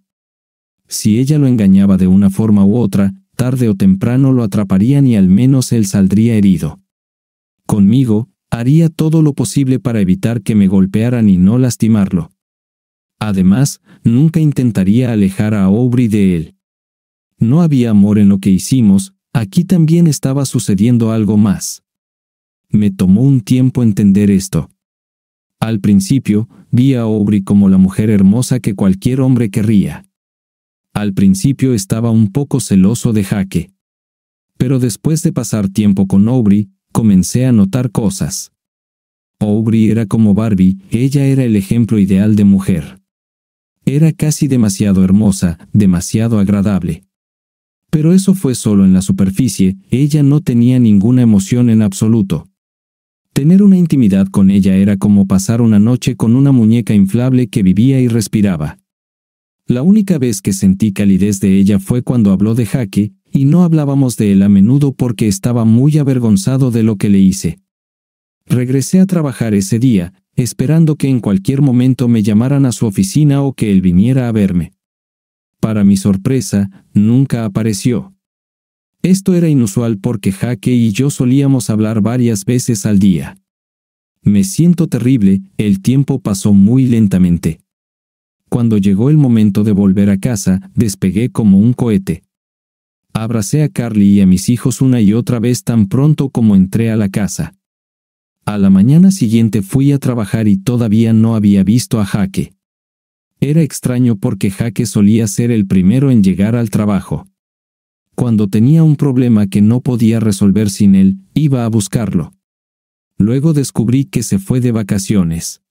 Si ella lo engañaba de una forma u otra, tarde o temprano lo atraparían y al menos él saldría herido. Conmigo, Haría todo lo posible para evitar que me golpearan y no lastimarlo. Además, nunca intentaría alejar a Aubrey de él. No había amor en lo que hicimos, aquí también estaba sucediendo algo más. Me tomó un tiempo entender esto. Al principio, vi a Aubrey como la mujer hermosa que cualquier hombre querría. Al principio estaba un poco celoso de Jaque. Pero después de pasar tiempo con Aubrey, comencé a notar cosas. Aubrey era como Barbie, ella era el ejemplo ideal de mujer. Era casi demasiado hermosa, demasiado agradable. Pero eso fue solo en la superficie, ella no tenía ninguna emoción en absoluto. Tener una intimidad con ella era como pasar una noche con una muñeca inflable que vivía y respiraba. La única vez que sentí calidez de ella fue cuando habló de Jaque, y no hablábamos de él a menudo porque estaba muy avergonzado de lo que le hice. Regresé a trabajar ese día, esperando que en cualquier momento me llamaran a su oficina o que él viniera a verme. Para mi sorpresa, nunca apareció. Esto era inusual porque Jaque y yo solíamos hablar varias veces al día. Me siento terrible, el tiempo pasó muy lentamente. Cuando llegó el momento de volver a casa, despegué como un cohete. Abracé a Carly y a mis hijos una y otra vez tan pronto como entré a la casa. A la mañana siguiente fui a trabajar y todavía no había visto a Jaque. Era extraño porque Jaque solía ser el primero en llegar al trabajo. Cuando tenía un problema que no podía resolver sin él, iba a buscarlo. Luego descubrí que se fue de vacaciones.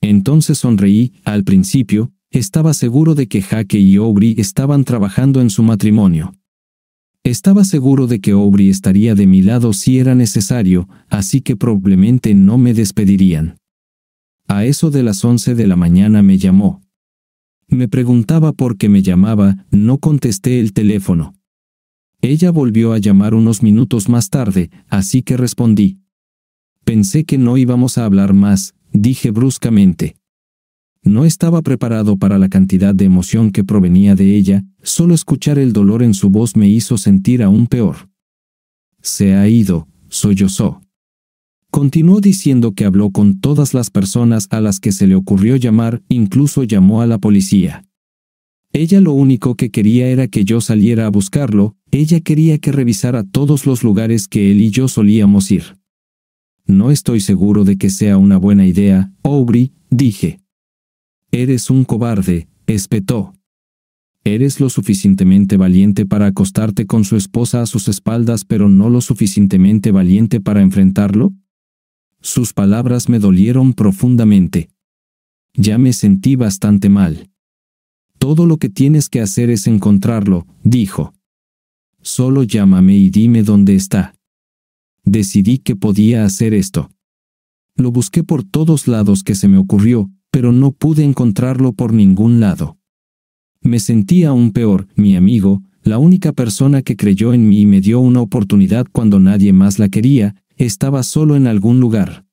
Entonces sonreí, al principio, estaba seguro de que Jaque y Aubrey estaban trabajando en su matrimonio. Estaba seguro de que Aubrey estaría de mi lado si era necesario, así que probablemente no me despedirían. A eso de las 11 de la mañana me llamó. Me preguntaba por qué me llamaba, no contesté el teléfono. Ella volvió a llamar unos minutos más tarde, así que respondí. Pensé que no íbamos a hablar más, dije bruscamente. No estaba preparado para la cantidad de emoción que provenía de ella, solo escuchar el dolor en su voz me hizo sentir aún peor. Se ha ido, sollozó. Continuó diciendo que habló con todas las personas a las que se le ocurrió llamar, incluso llamó a la policía. Ella lo único que quería era que yo saliera a buscarlo, ella quería que revisara todos los lugares que él y yo solíamos ir. No estoy seguro de que sea una buena idea, Aubrey, dije. Eres un cobarde, espetó. Eres lo suficientemente valiente para acostarte con su esposa a sus espaldas, pero no lo suficientemente valiente para enfrentarlo? Sus palabras me dolieron profundamente. Ya me sentí bastante mal. Todo lo que tienes que hacer es encontrarlo, dijo. Solo llámame y dime dónde está. Decidí que podía hacer esto. Lo busqué por todos lados que se me ocurrió, pero no pude encontrarlo por ningún lado. Me sentí aún peor, mi amigo, la única persona que creyó en mí y me dio una oportunidad cuando nadie más la quería, estaba solo en algún lugar.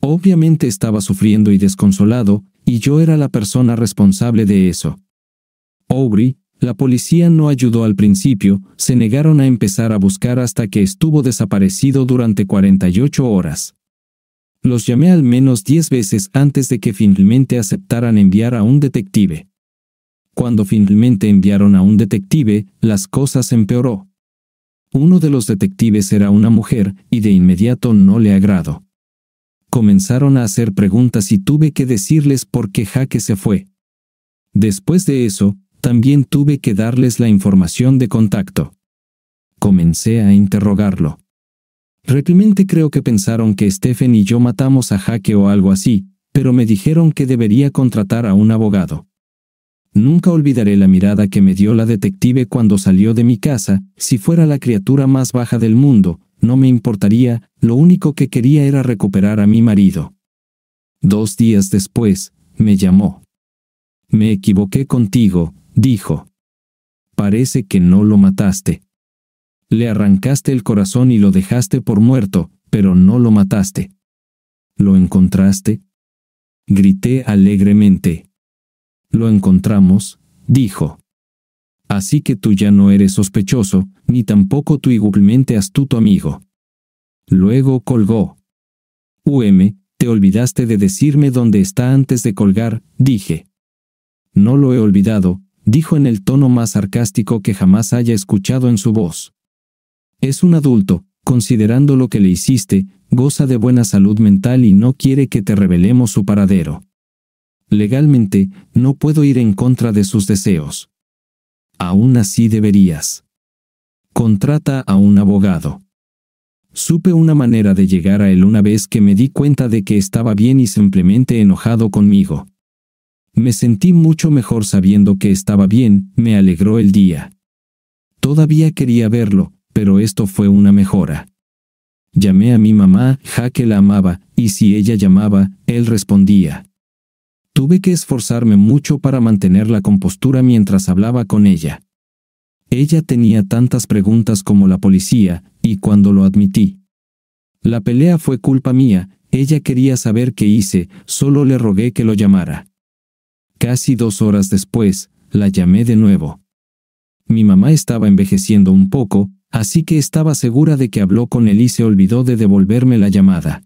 Obviamente estaba sufriendo y desconsolado, y yo era la persona responsable de eso. Aubrey, la policía no ayudó al principio, se negaron a empezar a buscar hasta que estuvo desaparecido durante 48 horas. Los llamé al menos diez veces antes de que finalmente aceptaran enviar a un detective. Cuando finalmente enviaron a un detective, las cosas empeoró. Uno de los detectives era una mujer, y de inmediato no le agrado. Comenzaron a hacer preguntas y tuve que decirles por qué Jaque se fue. Después de eso, también tuve que darles la información de contacto. Comencé a interrogarlo. Realmente creo que pensaron que Stephen y yo matamos a Jaque o algo así, pero me dijeron que debería contratar a un abogado. Nunca olvidaré la mirada que me dio la detective cuando salió de mi casa, si fuera la criatura más baja del mundo, no me importaría, lo único que quería era recuperar a mi marido. Dos días después, me llamó. Me equivoqué contigo, dijo. Parece que no lo mataste. Le arrancaste el corazón y lo dejaste por muerto, pero no lo mataste. ¿Lo encontraste? Grité alegremente. Lo encontramos, dijo. Así que tú ya no eres sospechoso, ni tampoco tu igualmente astuto amigo. Luego colgó. UM, te olvidaste de decirme dónde está antes de colgar, dije. No lo he olvidado, dijo en el tono más sarcástico que jamás haya escuchado en su voz. Es un adulto, considerando lo que le hiciste, goza de buena salud mental y no quiere que te revelemos su paradero. Legalmente, no puedo ir en contra de sus deseos. Aún así deberías. Contrata a un abogado. Supe una manera de llegar a él una vez que me di cuenta de que estaba bien y simplemente enojado conmigo. Me sentí mucho mejor sabiendo que estaba bien, me alegró el día. Todavía quería verlo, pero esto fue una mejora. Llamé a mi mamá, ja que la amaba, y si ella llamaba, él respondía. Tuve que esforzarme mucho para mantener la compostura mientras hablaba con ella. Ella tenía tantas preguntas como la policía, y cuando lo admití. La pelea fue culpa mía, ella quería saber qué hice, solo le rogué que lo llamara. Casi dos horas después, la llamé de nuevo. Mi mamá estaba envejeciendo un poco, así que estaba segura de que habló con él y se olvidó de devolverme la llamada.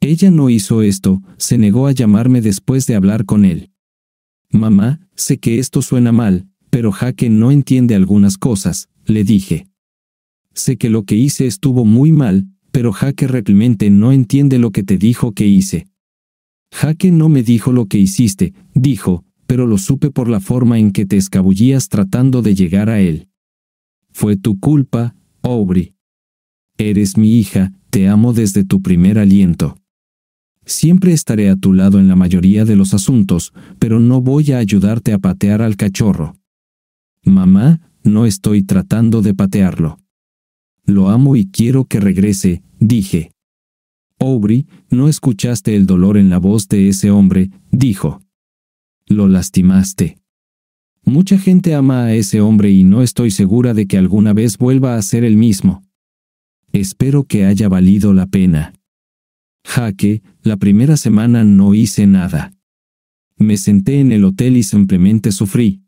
Ella no hizo esto, se negó a llamarme después de hablar con él. Mamá, sé que esto suena mal, pero Jaque no entiende algunas cosas, le dije. Sé que lo que hice estuvo muy mal, pero Jaque realmente no entiende lo que te dijo que hice. Jaque no me dijo lo que hiciste, dijo, pero lo supe por la forma en que te escabullías tratando de llegar a él. Fue tu culpa, Aubrey. Eres mi hija, te amo desde tu primer aliento. Siempre estaré a tu lado en la mayoría de los asuntos, pero no voy a ayudarte a patear al cachorro. Mamá, no estoy tratando de patearlo. Lo amo y quiero que regrese, dije. Aubrey, no escuchaste el dolor en la voz de ese hombre, dijo. Lo lastimaste. Mucha gente ama a ese hombre y no estoy segura de que alguna vez vuelva a ser el mismo. Espero que haya valido la pena. Jaque, la primera semana no hice nada. Me senté en el hotel y simplemente sufrí.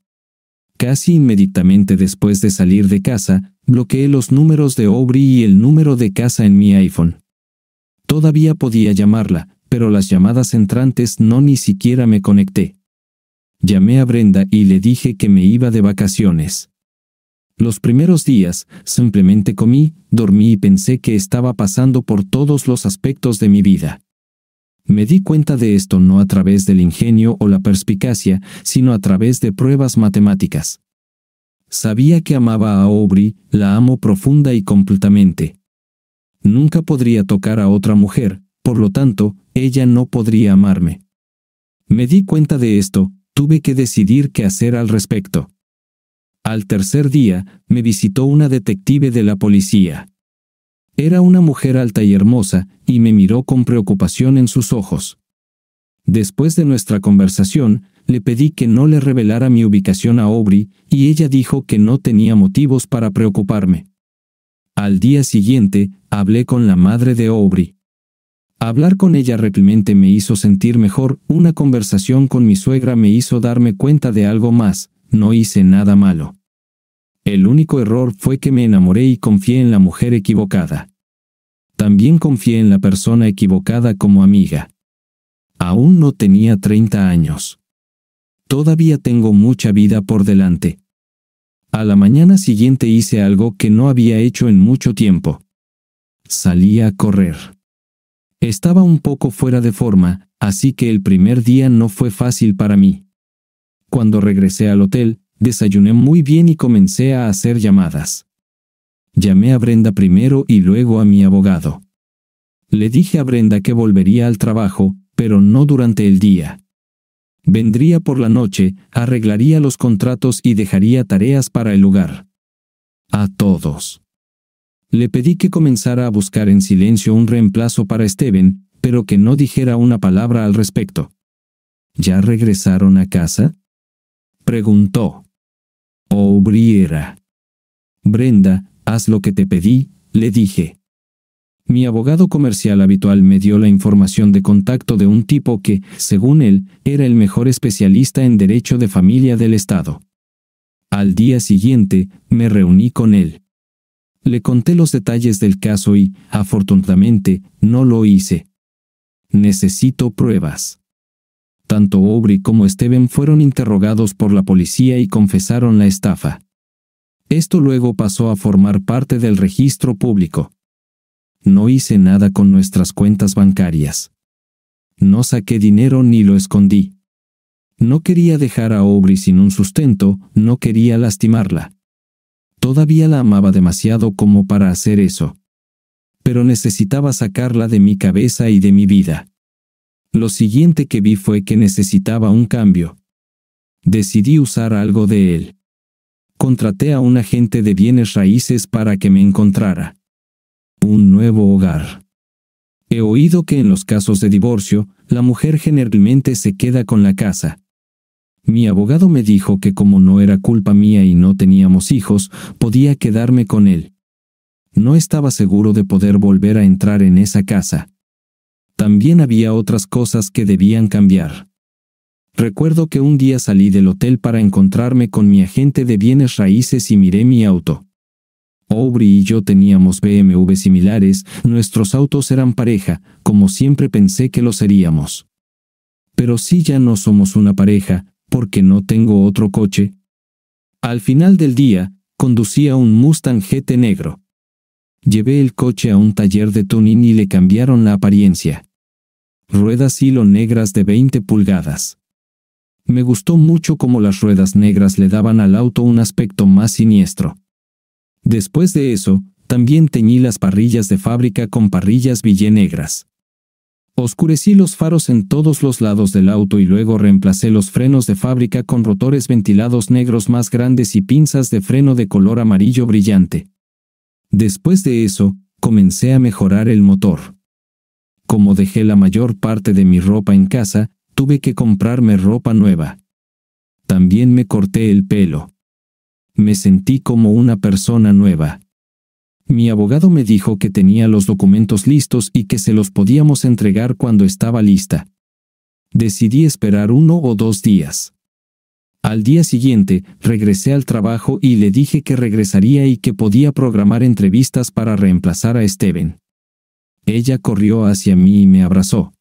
Casi inmediatamente después de salir de casa, bloqueé los números de Aubrey y el número de casa en mi iPhone. Todavía podía llamarla, pero las llamadas entrantes no ni siquiera me conecté. Llamé a Brenda y le dije que me iba de vacaciones. Los primeros días, simplemente comí, dormí y pensé que estaba pasando por todos los aspectos de mi vida. Me di cuenta de esto no a través del ingenio o la perspicacia, sino a través de pruebas matemáticas. Sabía que amaba a Aubrey, la amo profunda y completamente. Nunca podría tocar a otra mujer, por lo tanto, ella no podría amarme. Me di cuenta de esto, tuve que decidir qué hacer al respecto. Al tercer día, me visitó una detective de la policía. Era una mujer alta y hermosa, y me miró con preocupación en sus ojos. Después de nuestra conversación, le pedí que no le revelara mi ubicación a Aubrey, y ella dijo que no tenía motivos para preocuparme. Al día siguiente, hablé con la madre de Aubrey. Hablar con ella rápidamente me hizo sentir mejor, una conversación con mi suegra me hizo darme cuenta de algo más, no hice nada malo. El único error fue que me enamoré y confié en la mujer equivocada. También confié en la persona equivocada como amiga. Aún no tenía 30 años. Todavía tengo mucha vida por delante. A la mañana siguiente hice algo que no había hecho en mucho tiempo. Salí a correr. Estaba un poco fuera de forma, así que el primer día no fue fácil para mí. Cuando regresé al hotel, desayuné muy bien y comencé a hacer llamadas. Llamé a Brenda primero y luego a mi abogado. Le dije a Brenda que volvería al trabajo, pero no durante el día. Vendría por la noche, arreglaría los contratos y dejaría tareas para el lugar. A todos. Le pedí que comenzara a buscar en silencio un reemplazo para Steven, pero que no dijera una palabra al respecto. ¿Ya regresaron a casa? Preguntó. Obriera. Oh, Brenda, haz lo que te pedí, le dije. Mi abogado comercial habitual me dio la información de contacto de un tipo que, según él, era el mejor especialista en derecho de familia del Estado. Al día siguiente, me reuní con él. Le conté los detalles del caso y, afortunadamente, no lo hice. Necesito pruebas. Tanto Aubrey como Steven fueron interrogados por la policía y confesaron la estafa. Esto luego pasó a formar parte del registro público. No hice nada con nuestras cuentas bancarias. No saqué dinero ni lo escondí. No quería dejar a Aubrey sin un sustento, no quería lastimarla. Todavía la amaba demasiado como para hacer eso. Pero necesitaba sacarla de mi cabeza y de mi vida. Lo siguiente que vi fue que necesitaba un cambio. Decidí usar algo de él. Contraté a un agente de bienes raíces para que me encontrara. Un nuevo hogar. He oído que en los casos de divorcio, la mujer generalmente se queda con la casa, mi abogado me dijo que como no era culpa mía y no teníamos hijos, podía quedarme con él. No estaba seguro de poder volver a entrar en esa casa. También había otras cosas que debían cambiar. Recuerdo que un día salí del hotel para encontrarme con mi agente de bienes raíces y miré mi auto. Aubrey y yo teníamos BMW similares, nuestros autos eran pareja, como siempre pensé que lo seríamos. Pero si ya no somos una pareja, porque no tengo otro coche. Al final del día, conducía un Mustang GT negro. Llevé el coche a un taller de tuning y le cambiaron la apariencia. Ruedas hilo negras de 20 pulgadas. Me gustó mucho cómo las ruedas negras le daban al auto un aspecto más siniestro. Después de eso, también teñí las parrillas de fábrica con parrillas negras. Oscurecí los faros en todos los lados del auto y luego reemplacé los frenos de fábrica con rotores ventilados negros más grandes y pinzas de freno de color amarillo brillante. Después de eso, comencé a mejorar el motor. Como dejé la mayor parte de mi ropa en casa, tuve que comprarme ropa nueva. También me corté el pelo. Me sentí como una persona nueva. Mi abogado me dijo que tenía los documentos listos y que se los podíamos entregar cuando estaba lista. Decidí esperar uno o dos días. Al día siguiente, regresé al trabajo y le dije que regresaría y que podía programar entrevistas para reemplazar a Steven. Ella corrió hacia mí y me abrazó.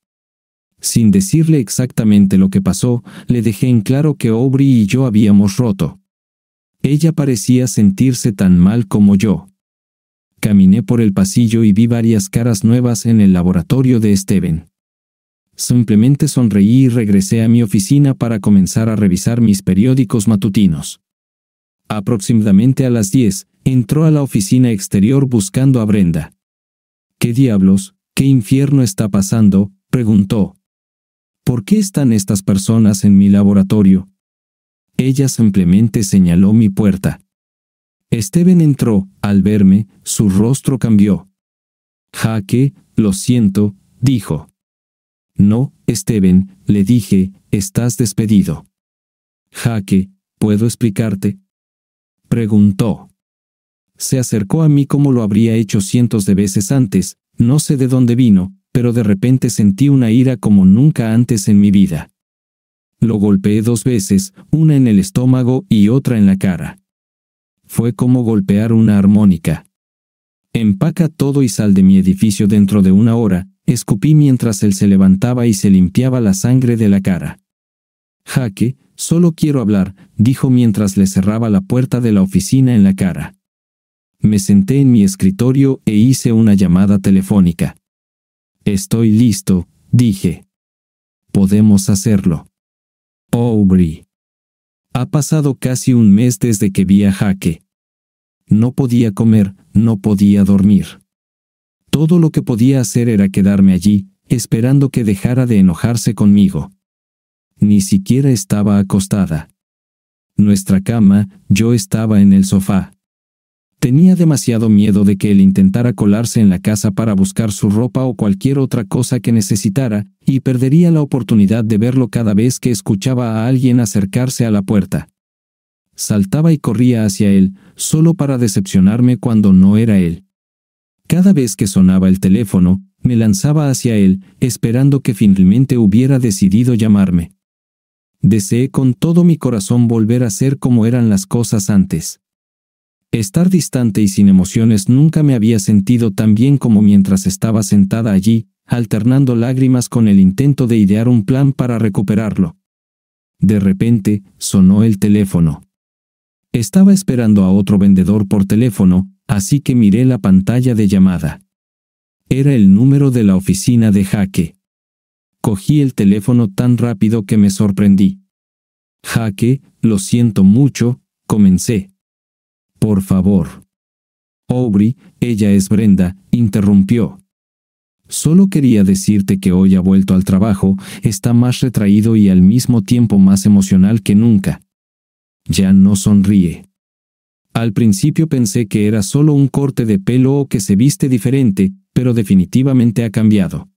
Sin decirle exactamente lo que pasó, le dejé en claro que Aubrey y yo habíamos roto. Ella parecía sentirse tan mal como yo. Caminé por el pasillo y vi varias caras nuevas en el laboratorio de Steven. Simplemente sonreí y regresé a mi oficina para comenzar a revisar mis periódicos matutinos. Aproximadamente a las 10, entró a la oficina exterior buscando a Brenda. ¿Qué diablos, qué infierno está pasando? preguntó. ¿Por qué están estas personas en mi laboratorio? Ella simplemente señaló mi puerta. Esteban entró, al verme, su rostro cambió. Jaque, lo siento, dijo. No, Esteban, le dije, estás despedido. Jaque, ¿puedo explicarte? Preguntó. Se acercó a mí como lo habría hecho cientos de veces antes, no sé de dónde vino, pero de repente sentí una ira como nunca antes en mi vida. Lo golpeé dos veces, una en el estómago y otra en la cara. Fue como golpear una armónica. Empaca todo y sal de mi edificio dentro de una hora, escupí mientras él se levantaba y se limpiaba la sangre de la cara. Jaque, solo quiero hablar, dijo mientras le cerraba la puerta de la oficina en la cara. Me senté en mi escritorio e hice una llamada telefónica. Estoy listo, dije. Podemos hacerlo. Aubrey. Ha pasado casi un mes desde que vi a Jaque. No podía comer, no podía dormir. Todo lo que podía hacer era quedarme allí, esperando que dejara de enojarse conmigo. Ni siquiera estaba acostada. Nuestra cama, yo estaba en el sofá. Tenía demasiado miedo de que él intentara colarse en la casa para buscar su ropa o cualquier otra cosa que necesitara, y perdería la oportunidad de verlo cada vez que escuchaba a alguien acercarse a la puerta. Saltaba y corría hacia él, solo para decepcionarme cuando no era él. Cada vez que sonaba el teléfono, me lanzaba hacia él, esperando que finalmente hubiera decidido llamarme. Deseé con todo mi corazón volver a ser como eran las cosas antes. Estar distante y sin emociones nunca me había sentido tan bien como mientras estaba sentada allí, alternando lágrimas con el intento de idear un plan para recuperarlo. De repente, sonó el teléfono. Estaba esperando a otro vendedor por teléfono, así que miré la pantalla de llamada. Era el número de la oficina de Jaque. Cogí el teléfono tan rápido que me sorprendí. Jaque, lo siento mucho, comencé. Por favor. Aubrey, ella es Brenda, interrumpió. Solo quería decirte que hoy ha vuelto al trabajo, está más retraído y al mismo tiempo más emocional que nunca. Ya no sonríe. Al principio pensé que era solo un corte de pelo o que se viste diferente, pero definitivamente ha cambiado.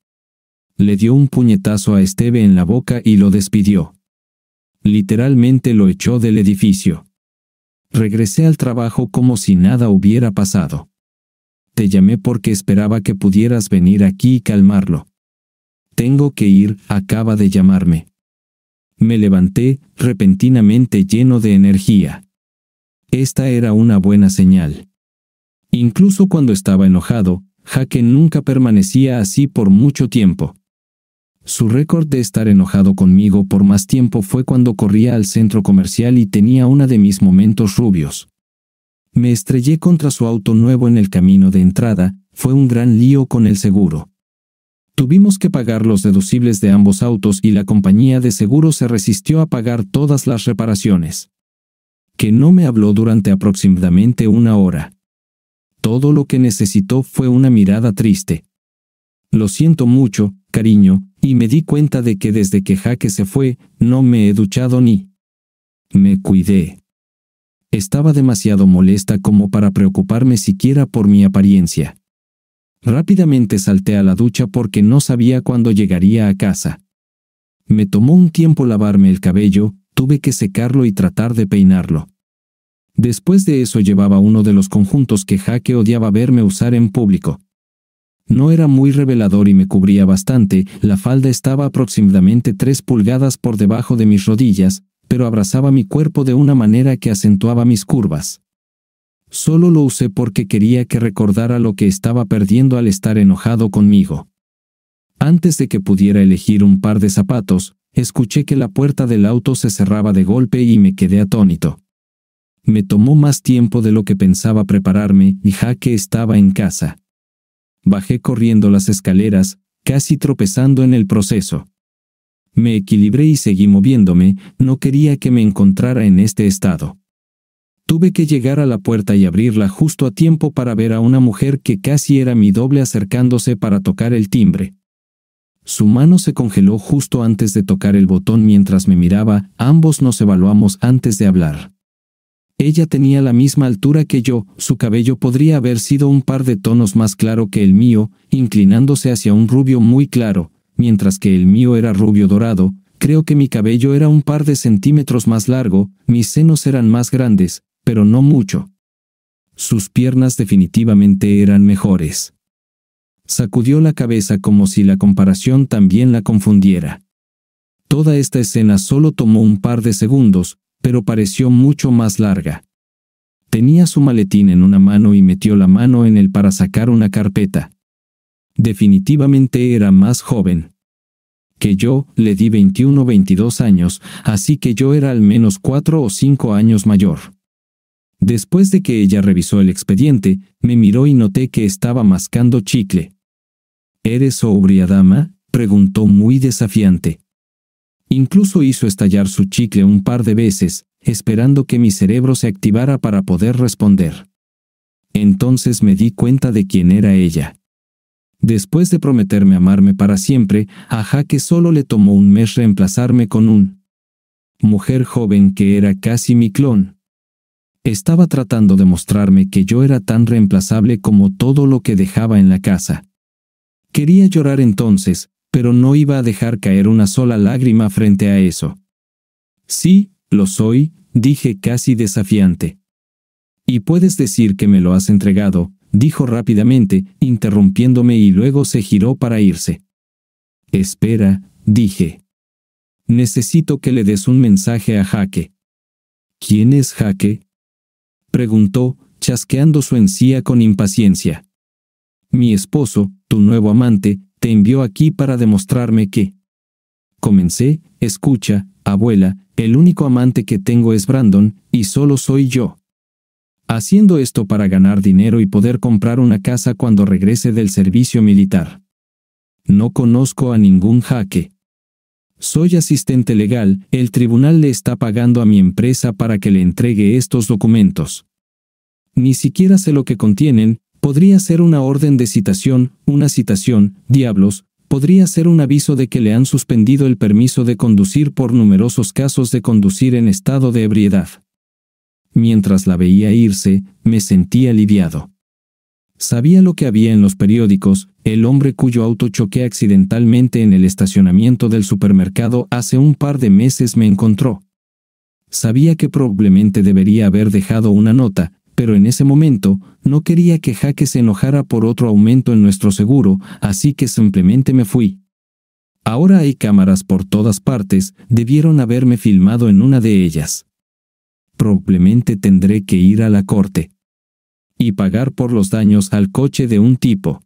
Le dio un puñetazo a Esteve en la boca y lo despidió. Literalmente lo echó del edificio. Regresé al trabajo como si nada hubiera pasado. Te llamé porque esperaba que pudieras venir aquí y calmarlo. Tengo que ir, acaba de llamarme. Me levanté, repentinamente lleno de energía. Esta era una buena señal. Incluso cuando estaba enojado, Jaque nunca permanecía así por mucho tiempo. Su récord de estar enojado conmigo por más tiempo fue cuando corría al centro comercial y tenía uno de mis momentos rubios. Me estrellé contra su auto nuevo en el camino de entrada, fue un gran lío con el seguro. Tuvimos que pagar los deducibles de ambos autos y la compañía de seguro se resistió a pagar todas las reparaciones. Que no me habló durante aproximadamente una hora. Todo lo que necesitó fue una mirada triste. Lo siento mucho, cariño, y me di cuenta de que desde que Jaque se fue, no me he duchado ni... Me cuidé. Estaba demasiado molesta como para preocuparme siquiera por mi apariencia. Rápidamente salté a la ducha porque no sabía cuándo llegaría a casa. Me tomó un tiempo lavarme el cabello, tuve que secarlo y tratar de peinarlo. Después de eso llevaba uno de los conjuntos que Jaque odiaba verme usar en público no era muy revelador y me cubría bastante, la falda estaba aproximadamente tres pulgadas por debajo de mis rodillas, pero abrazaba mi cuerpo de una manera que acentuaba mis curvas. Solo lo usé porque quería que recordara lo que estaba perdiendo al estar enojado conmigo. Antes de que pudiera elegir un par de zapatos, escuché que la puerta del auto se cerraba de golpe y me quedé atónito. Me tomó más tiempo de lo que pensaba prepararme, y que estaba en casa. Bajé corriendo las escaleras, casi tropezando en el proceso. Me equilibré y seguí moviéndome, no quería que me encontrara en este estado. Tuve que llegar a la puerta y abrirla justo a tiempo para ver a una mujer que casi era mi doble acercándose para tocar el timbre. Su mano se congeló justo antes de tocar el botón mientras me miraba, ambos nos evaluamos antes de hablar. Ella tenía la misma altura que yo, su cabello podría haber sido un par de tonos más claro que el mío, inclinándose hacia un rubio muy claro, mientras que el mío era rubio dorado, creo que mi cabello era un par de centímetros más largo, mis senos eran más grandes, pero no mucho. Sus piernas definitivamente eran mejores. Sacudió la cabeza como si la comparación también la confundiera. Toda esta escena solo tomó un par de segundos, pero pareció mucho más larga. Tenía su maletín en una mano y metió la mano en él para sacar una carpeta. Definitivamente era más joven. Que yo, le di 21 o 22 años, así que yo era al menos cuatro o cinco años mayor. Después de que ella revisó el expediente, me miró y noté que estaba mascando chicle. ¿Eres sobria dama? preguntó muy desafiante. Incluso hizo estallar su chicle un par de veces, esperando que mi cerebro se activara para poder responder. Entonces me di cuenta de quién era ella. Después de prometerme amarme para siempre, a que solo le tomó un mes reemplazarme con un mujer joven que era casi mi clon. Estaba tratando de mostrarme que yo era tan reemplazable como todo lo que dejaba en la casa. Quería llorar entonces, pero no iba a dejar caer una sola lágrima frente a eso. Sí, lo soy, dije casi desafiante. Y puedes decir que me lo has entregado, dijo rápidamente, interrumpiéndome y luego se giró para irse. Espera, dije. Necesito que le des un mensaje a Jaque. ¿Quién es Jaque? preguntó, chasqueando su encía con impaciencia. Mi esposo, tu nuevo amante, te envió aquí para demostrarme que... Comencé, escucha, abuela, el único amante que tengo es Brandon, y solo soy yo. Haciendo esto para ganar dinero y poder comprar una casa cuando regrese del servicio militar. No conozco a ningún jaque. Soy asistente legal, el tribunal le está pagando a mi empresa para que le entregue estos documentos. Ni siquiera sé lo que contienen, Podría ser una orden de citación, una citación, diablos, podría ser un aviso de que le han suspendido el permiso de conducir por numerosos casos de conducir en estado de ebriedad. Mientras la veía irse, me sentí aliviado. Sabía lo que había en los periódicos, el hombre cuyo auto choqué accidentalmente en el estacionamiento del supermercado hace un par de meses me encontró. Sabía que probablemente debería haber dejado una nota, pero en ese momento, no quería que Jaque se enojara por otro aumento en nuestro seguro, así que simplemente me fui. Ahora hay cámaras por todas partes, debieron haberme filmado en una de ellas. Probablemente tendré que ir a la corte. Y pagar por los daños al coche de un tipo.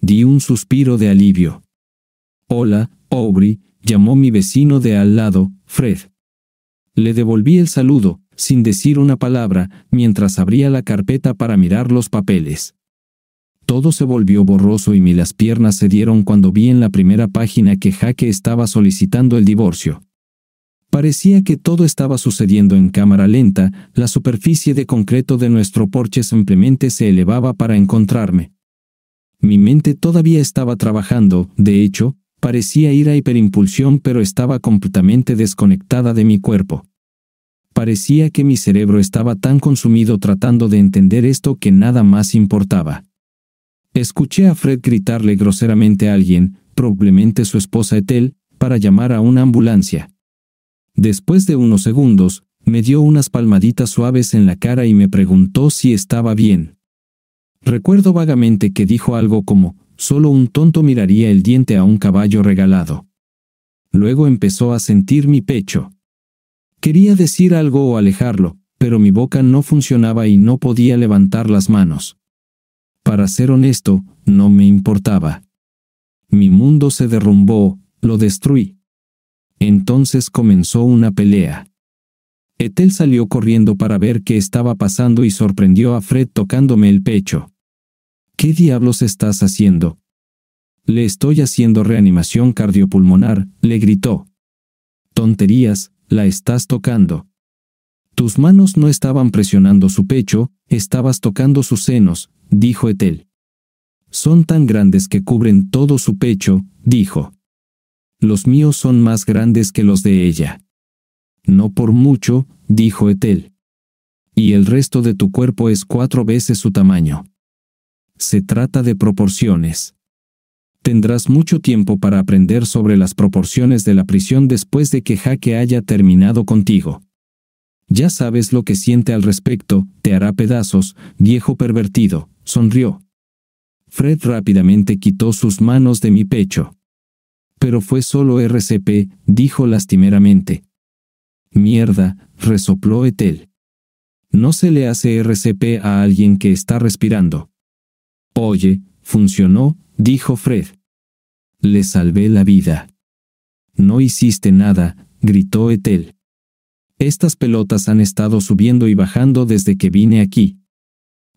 Di un suspiro de alivio. Hola, Aubrey, llamó mi vecino de al lado, Fred. Le devolví el saludo, sin decir una palabra, mientras abría la carpeta para mirar los papeles. Todo se volvió borroso y mi las piernas se dieron cuando vi en la primera página que Jaque estaba solicitando el divorcio. Parecía que todo estaba sucediendo en cámara lenta, la superficie de concreto de nuestro porche simplemente se elevaba para encontrarme. Mi mente todavía estaba trabajando, de hecho, parecía ir a hiperimpulsión pero estaba completamente desconectada de mi cuerpo. Parecía que mi cerebro estaba tan consumido tratando de entender esto que nada más importaba. Escuché a Fred gritarle groseramente a alguien, probablemente su esposa Ethel, para llamar a una ambulancia. Después de unos segundos, me dio unas palmaditas suaves en la cara y me preguntó si estaba bien. Recuerdo vagamente que dijo algo como, solo un tonto miraría el diente a un caballo regalado. Luego empezó a sentir mi pecho. Quería decir algo o alejarlo, pero mi boca no funcionaba y no podía levantar las manos. Para ser honesto, no me importaba. Mi mundo se derrumbó, lo destruí. Entonces comenzó una pelea. Etel salió corriendo para ver qué estaba pasando y sorprendió a Fred tocándome el pecho. ¿Qué diablos estás haciendo? Le estoy haciendo reanimación cardiopulmonar, le gritó. Tonterías, la estás tocando. Tus manos no estaban presionando su pecho, estabas tocando sus senos, dijo Etel. Son tan grandes que cubren todo su pecho, dijo. Los míos son más grandes que los de ella. No por mucho, dijo Etel. Y el resto de tu cuerpo es cuatro veces su tamaño. Se trata de proporciones. Tendrás mucho tiempo para aprender sobre las proporciones de la prisión después de que Jaque haya terminado contigo. Ya sabes lo que siente al respecto, te hará pedazos, viejo pervertido, sonrió. Fred rápidamente quitó sus manos de mi pecho. Pero fue solo RCP, dijo lastimeramente. Mierda, resopló Etel. No se le hace RCP a alguien que está respirando. Oye, Funcionó, dijo Fred. Le salvé la vida. No hiciste nada, gritó Ethel. Estas pelotas han estado subiendo y bajando desde que vine aquí.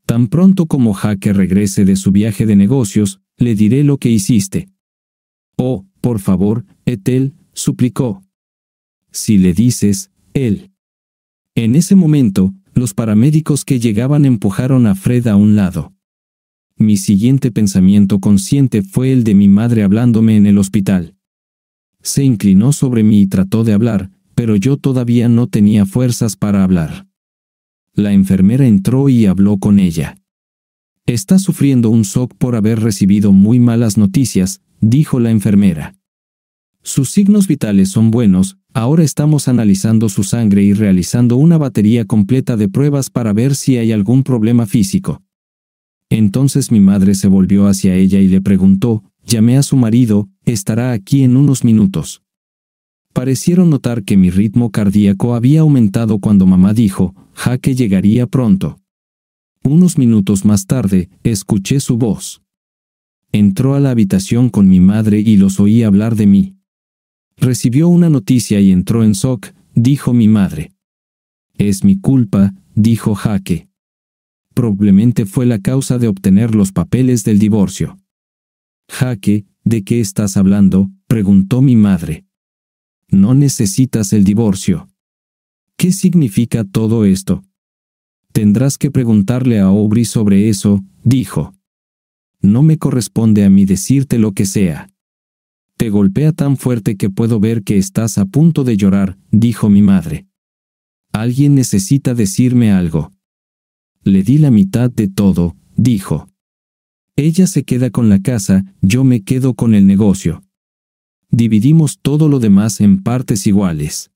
Tan pronto como Jaque regrese de su viaje de negocios, le diré lo que hiciste. Oh, por favor, Ethel, suplicó. Si le dices, él. En ese momento, los paramédicos que llegaban empujaron a Fred a un lado. Mi siguiente pensamiento consciente fue el de mi madre hablándome en el hospital. Se inclinó sobre mí y trató de hablar, pero yo todavía no tenía fuerzas para hablar. La enfermera entró y habló con ella. Está sufriendo un shock por haber recibido muy malas noticias, dijo la enfermera. Sus signos vitales son buenos, ahora estamos analizando su sangre y realizando una batería completa de pruebas para ver si hay algún problema físico. Entonces mi madre se volvió hacia ella y le preguntó, llamé a su marido, estará aquí en unos minutos. Parecieron notar que mi ritmo cardíaco había aumentado cuando mamá dijo, jaque llegaría pronto. Unos minutos más tarde, escuché su voz. Entró a la habitación con mi madre y los oí hablar de mí. Recibió una noticia y entró en shock, dijo mi madre. Es mi culpa, dijo Jaque probablemente fue la causa de obtener los papeles del divorcio. Jaque, ¿de qué estás hablando? preguntó mi madre. No necesitas el divorcio. ¿Qué significa todo esto? Tendrás que preguntarle a Aubrey sobre eso, dijo. No me corresponde a mí decirte lo que sea. Te golpea tan fuerte que puedo ver que estás a punto de llorar, dijo mi madre. Alguien necesita decirme algo le di la mitad de todo, dijo. Ella se queda con la casa, yo me quedo con el negocio. Dividimos todo lo demás en partes iguales.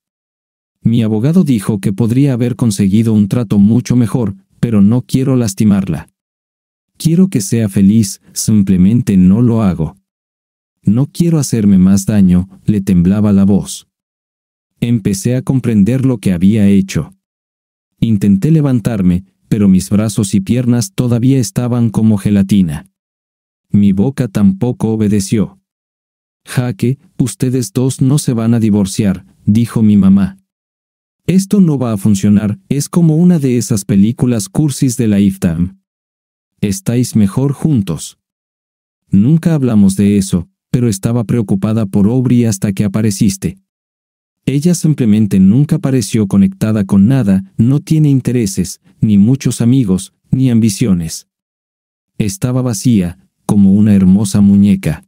Mi abogado dijo que podría haber conseguido un trato mucho mejor, pero no quiero lastimarla. Quiero que sea feliz, simplemente no lo hago. No quiero hacerme más daño, le temblaba la voz. Empecé a comprender lo que había hecho. Intenté levantarme, pero mis brazos y piernas todavía estaban como gelatina. Mi boca tampoco obedeció. Jaque, ustedes dos no se van a divorciar, dijo mi mamá. Esto no va a funcionar, es como una de esas películas cursis de la IFTAM. Estáis mejor juntos. Nunca hablamos de eso, pero estaba preocupada por Aubrey hasta que apareciste. Ella simplemente nunca pareció conectada con nada, no tiene intereses, ni muchos amigos, ni ambiciones. Estaba vacía, como una hermosa muñeca.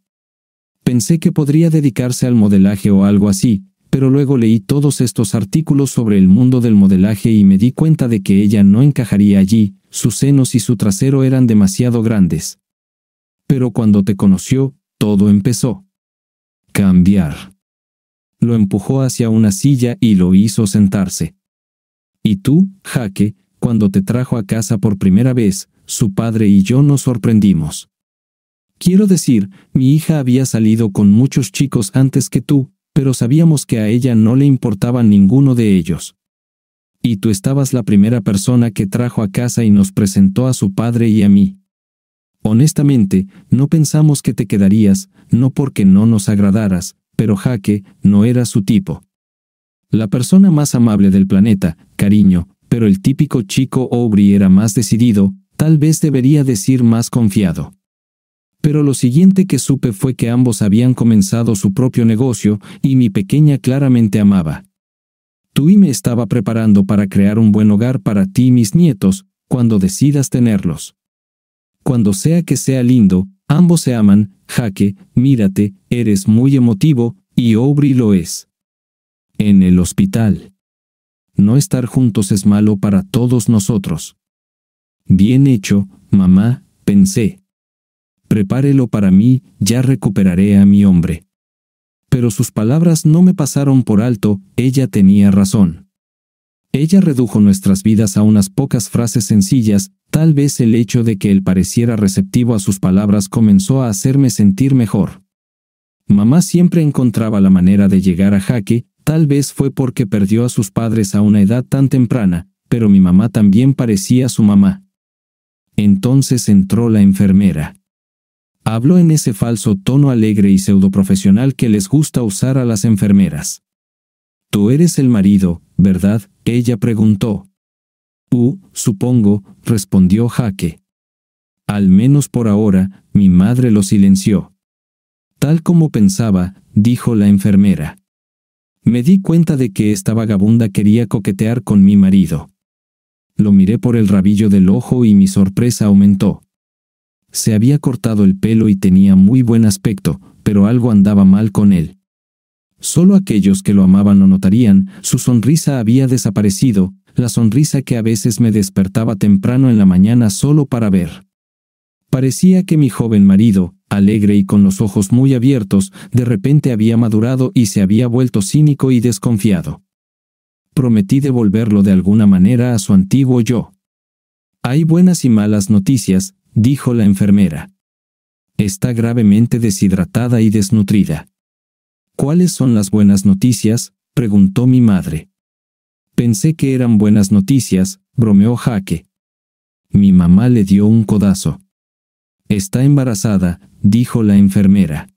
Pensé que podría dedicarse al modelaje o algo así, pero luego leí todos estos artículos sobre el mundo del modelaje y me di cuenta de que ella no encajaría allí, sus senos y su trasero eran demasiado grandes. Pero cuando te conoció, todo empezó. Cambiar lo empujó hacia una silla y lo hizo sentarse. Y tú, Jaque, cuando te trajo a casa por primera vez, su padre y yo nos sorprendimos. Quiero decir, mi hija había salido con muchos chicos antes que tú, pero sabíamos que a ella no le importaba ninguno de ellos. Y tú estabas la primera persona que trajo a casa y nos presentó a su padre y a mí. Honestamente, no pensamos que te quedarías, no porque no nos agradaras, pero Jaque no era su tipo. La persona más amable del planeta, cariño, pero el típico chico Aubrey era más decidido, tal vez debería decir más confiado. Pero lo siguiente que supe fue que ambos habían comenzado su propio negocio y mi pequeña claramente amaba. Tú y me estaba preparando para crear un buen hogar para ti y mis nietos, cuando decidas tenerlos. Cuando sea que sea lindo, Ambos se aman, Jaque, mírate, eres muy emotivo, y Aubrey lo es. En el hospital. No estar juntos es malo para todos nosotros. Bien hecho, mamá, pensé. Prepárelo para mí, ya recuperaré a mi hombre. Pero sus palabras no me pasaron por alto, ella tenía razón. Ella redujo nuestras vidas a unas pocas frases sencillas, Tal vez el hecho de que él pareciera receptivo a sus palabras comenzó a hacerme sentir mejor. Mamá siempre encontraba la manera de llegar a jaque, tal vez fue porque perdió a sus padres a una edad tan temprana, pero mi mamá también parecía su mamá. Entonces entró la enfermera. Habló en ese falso tono alegre y pseudoprofesional que les gusta usar a las enfermeras. Tú eres el marido, ¿verdad? Ella preguntó. Uh, supongo, respondió Jaque. Al menos por ahora, mi madre lo silenció. Tal como pensaba, dijo la enfermera. Me di cuenta de que esta vagabunda quería coquetear con mi marido. Lo miré por el rabillo del ojo y mi sorpresa aumentó. Se había cortado el pelo y tenía muy buen aspecto, pero algo andaba mal con él. Solo aquellos que lo amaban lo notarían, su sonrisa había desaparecido, la sonrisa que a veces me despertaba temprano en la mañana solo para ver. Parecía que mi joven marido, alegre y con los ojos muy abiertos, de repente había madurado y se había vuelto cínico y desconfiado. Prometí devolverlo de alguna manera a su antiguo yo. Hay buenas y malas noticias, dijo la enfermera. Está gravemente deshidratada y desnutrida. ¿Cuáles son las buenas noticias? preguntó mi madre. Pensé que eran buenas noticias, bromeó Jaque. Mi mamá le dio un codazo. Está embarazada, dijo la enfermera.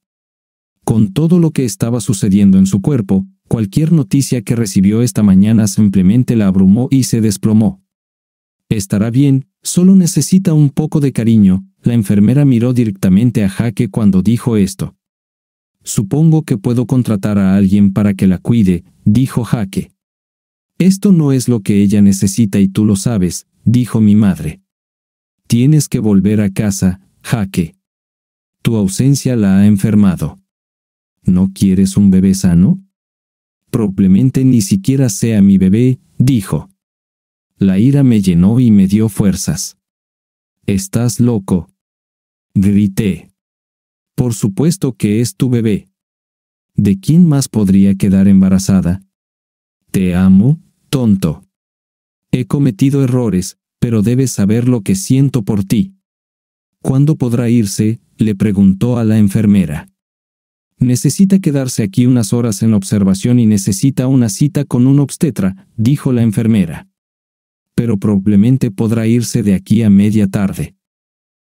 Con todo lo que estaba sucediendo en su cuerpo, cualquier noticia que recibió esta mañana simplemente la abrumó y se desplomó. Estará bien, solo necesita un poco de cariño, la enfermera miró directamente a Jaque cuando dijo esto. Supongo que puedo contratar a alguien para que la cuide, dijo Jaque. Esto no es lo que ella necesita y tú lo sabes, dijo mi madre. Tienes que volver a casa, Jaque. Tu ausencia la ha enfermado. ¿No quieres un bebé sano? Probablemente ni siquiera sea mi bebé, dijo. La ira me llenó y me dio fuerzas. Estás loco. Grité. Por supuesto que es tu bebé. ¿De quién más podría quedar embarazada? Te amo, tonto. He cometido errores, pero debes saber lo que siento por ti. ¿Cuándo podrá irse? le preguntó a la enfermera. Necesita quedarse aquí unas horas en observación y necesita una cita con un obstetra, dijo la enfermera. Pero probablemente podrá irse de aquí a media tarde.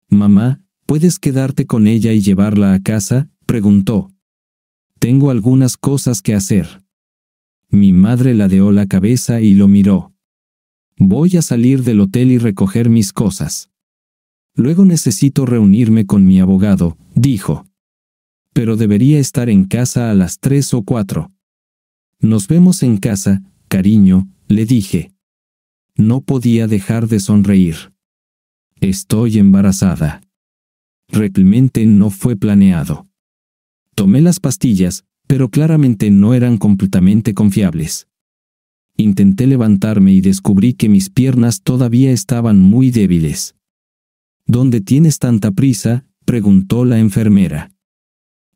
Mamá, ¿puedes quedarte con ella y llevarla a casa? preguntó. Tengo algunas cosas que hacer. Mi madre ladeó la cabeza y lo miró. Voy a salir del hotel y recoger mis cosas. Luego necesito reunirme con mi abogado, dijo. Pero debería estar en casa a las tres o cuatro. Nos vemos en casa, cariño, le dije. No podía dejar de sonreír. Estoy embarazada. Realmente no fue planeado. Tomé las pastillas, pero claramente no eran completamente confiables. Intenté levantarme y descubrí que mis piernas todavía estaban muy débiles. ¿Dónde tienes tanta prisa? preguntó la enfermera.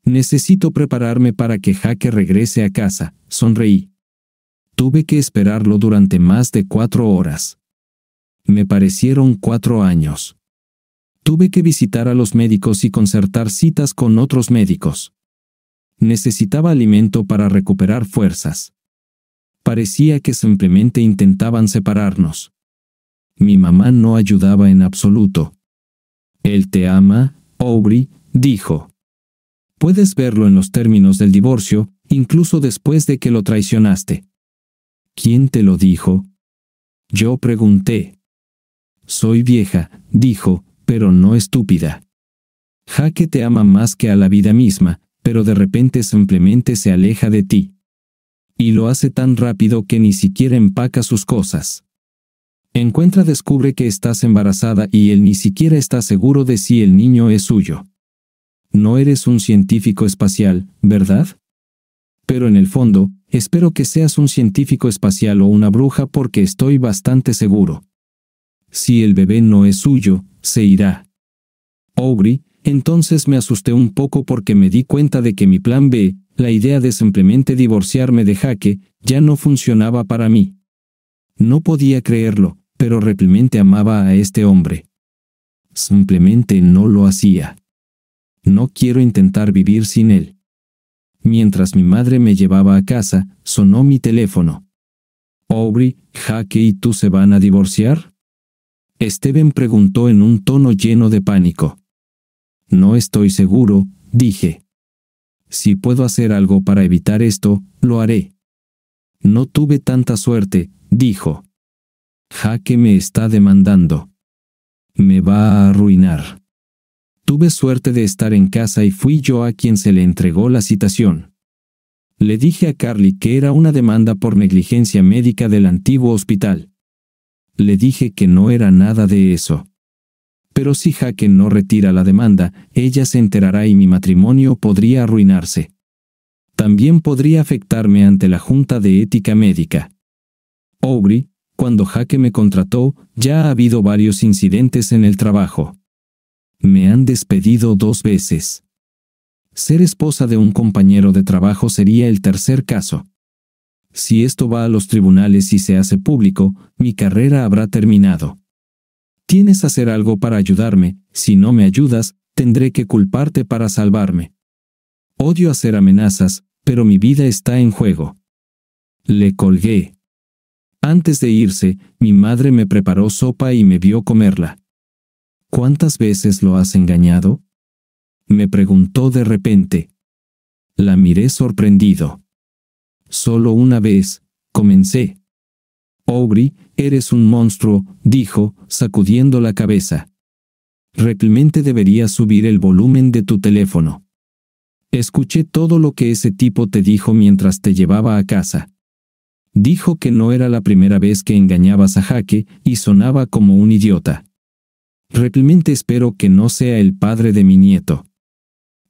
Necesito prepararme para que Jaque regrese a casa, sonreí. Tuve que esperarlo durante más de cuatro horas. Me parecieron cuatro años. Tuve que visitar a los médicos y concertar citas con otros médicos. Necesitaba alimento para recuperar fuerzas. Parecía que simplemente intentaban separarnos. Mi mamá no ayudaba en absoluto. Él te ama, Aubrey, dijo. Puedes verlo en los términos del divorcio, incluso después de que lo traicionaste. ¿Quién te lo dijo? Yo pregunté. Soy vieja, dijo, pero no estúpida. Jaque te ama más que a la vida misma, pero de repente simplemente se aleja de ti. Y lo hace tan rápido que ni siquiera empaca sus cosas. Encuentra descubre que estás embarazada y él ni siquiera está seguro de si el niño es suyo. No eres un científico espacial, ¿verdad? Pero en el fondo, espero que seas un científico espacial o una bruja porque estoy bastante seguro. Si el bebé no es suyo, se irá. Aubrey, entonces me asusté un poco porque me di cuenta de que mi plan B, la idea de simplemente divorciarme de Jaque, ya no funcionaba para mí. No podía creerlo, pero realmente amaba a este hombre. Simplemente no lo hacía. No quiero intentar vivir sin él. Mientras mi madre me llevaba a casa, sonó mi teléfono. Aubrey, Jaque y tú se van a divorciar? Steven preguntó en un tono lleno de pánico. No estoy seguro, dije. Si puedo hacer algo para evitar esto, lo haré. No tuve tanta suerte, dijo. Jaque me está demandando. Me va a arruinar. Tuve suerte de estar en casa y fui yo a quien se le entregó la citación. Le dije a Carly que era una demanda por negligencia médica del antiguo hospital. Le dije que no era nada de eso. Pero si Jaque no retira la demanda, ella se enterará y mi matrimonio podría arruinarse. También podría afectarme ante la Junta de Ética Médica. Aubrey, cuando Jaque me contrató, ya ha habido varios incidentes en el trabajo. Me han despedido dos veces. Ser esposa de un compañero de trabajo sería el tercer caso. Si esto va a los tribunales y se hace público, mi carrera habrá terminado. Tienes que hacer algo para ayudarme, si no me ayudas, tendré que culparte para salvarme. Odio hacer amenazas, pero mi vida está en juego. Le colgué. Antes de irse, mi madre me preparó sopa y me vio comerla. ¿Cuántas veces lo has engañado? Me preguntó de repente. La miré sorprendido. Solo una vez, comencé. Ogri, eres un monstruo, dijo, sacudiendo la cabeza. Realmente deberías subir el volumen de tu teléfono. Escuché todo lo que ese tipo te dijo mientras te llevaba a casa. Dijo que no era la primera vez que engañabas a Jaque y sonaba como un idiota. Realmente espero que no sea el padre de mi nieto.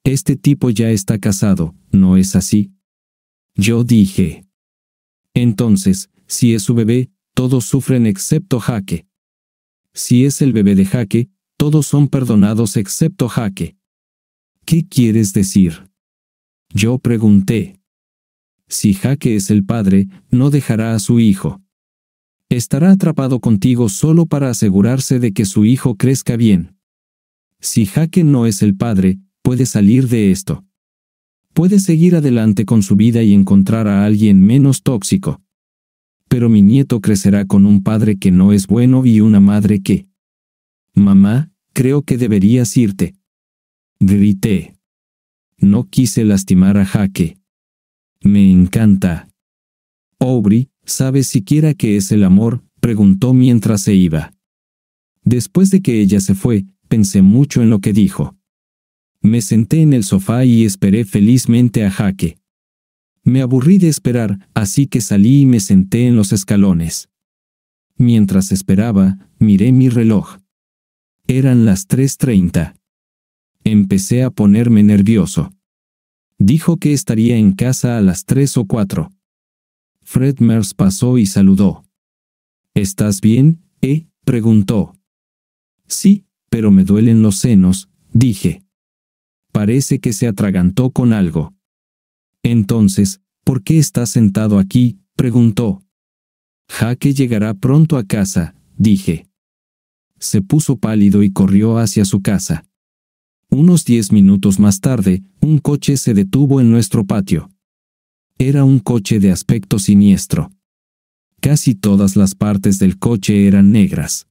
Este tipo ya está casado, ¿no es así? Yo dije. Entonces, si es su bebé, todos sufren excepto Jaque. Si es el bebé de Jaque, todos son perdonados excepto Jaque. ¿Qué quieres decir? Yo pregunté. Si Jaque es el padre, no dejará a su hijo. Estará atrapado contigo solo para asegurarse de que su hijo crezca bien. Si Jaque no es el padre, puede salir de esto. Puede seguir adelante con su vida y encontrar a alguien menos tóxico pero mi nieto crecerá con un padre que no es bueno y una madre que... Mamá, creo que deberías irte. Grité. No quise lastimar a Jaque. Me encanta. Aubrey, ¿sabes siquiera qué es el amor? preguntó mientras se iba. Después de que ella se fue, pensé mucho en lo que dijo. Me senté en el sofá y esperé felizmente a Jaque. Me aburrí de esperar, así que salí y me senté en los escalones. Mientras esperaba, miré mi reloj. Eran las 3.30. Empecé a ponerme nervioso. Dijo que estaría en casa a las 3 o 4. Fred Mers pasó y saludó. ¿Estás bien? ¿Eh? preguntó. Sí, pero me duelen los senos, dije. Parece que se atragantó con algo. Entonces, ¿por qué está sentado aquí? preguntó. Jaque llegará pronto a casa, dije. Se puso pálido y corrió hacia su casa. Unos diez minutos más tarde, un coche se detuvo en nuestro patio. Era un coche de aspecto siniestro. Casi todas las partes del coche eran negras.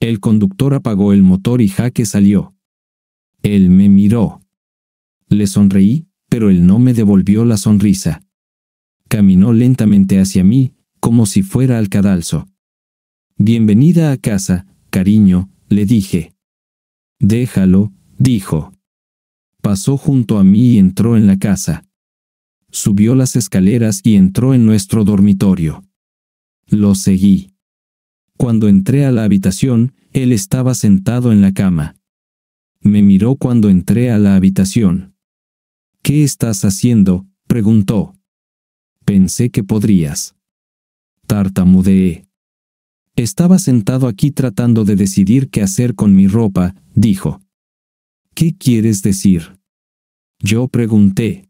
El conductor apagó el motor y Jaque salió. Él me miró. Le sonreí, pero él no me devolvió la sonrisa. Caminó lentamente hacia mí, como si fuera al cadalso. Bienvenida a casa, cariño, le dije. Déjalo, dijo. Pasó junto a mí y entró en la casa. Subió las escaleras y entró en nuestro dormitorio. Lo seguí. Cuando entré a la habitación, él estaba sentado en la cama. Me miró cuando entré a la habitación. ¿Qué estás haciendo? preguntó. Pensé que podrías. Tartamudeé. Estaba sentado aquí tratando de decidir qué hacer con mi ropa, dijo. ¿Qué quieres decir? Yo pregunté.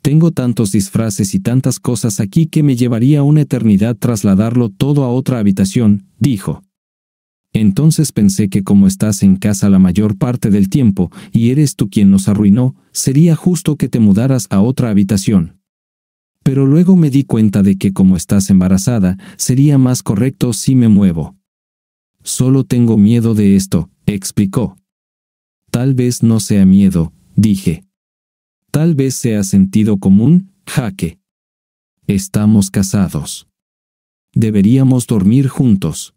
Tengo tantos disfraces y tantas cosas aquí que me llevaría una eternidad trasladarlo todo a otra habitación, dijo. Entonces pensé que como estás en casa la mayor parte del tiempo y eres tú quien nos arruinó, sería justo que te mudaras a otra habitación. Pero luego me di cuenta de que como estás embarazada, sería más correcto si me muevo. Solo tengo miedo de esto, explicó. Tal vez no sea miedo, dije. Tal vez sea sentido común, jaque. Estamos casados. Deberíamos dormir juntos.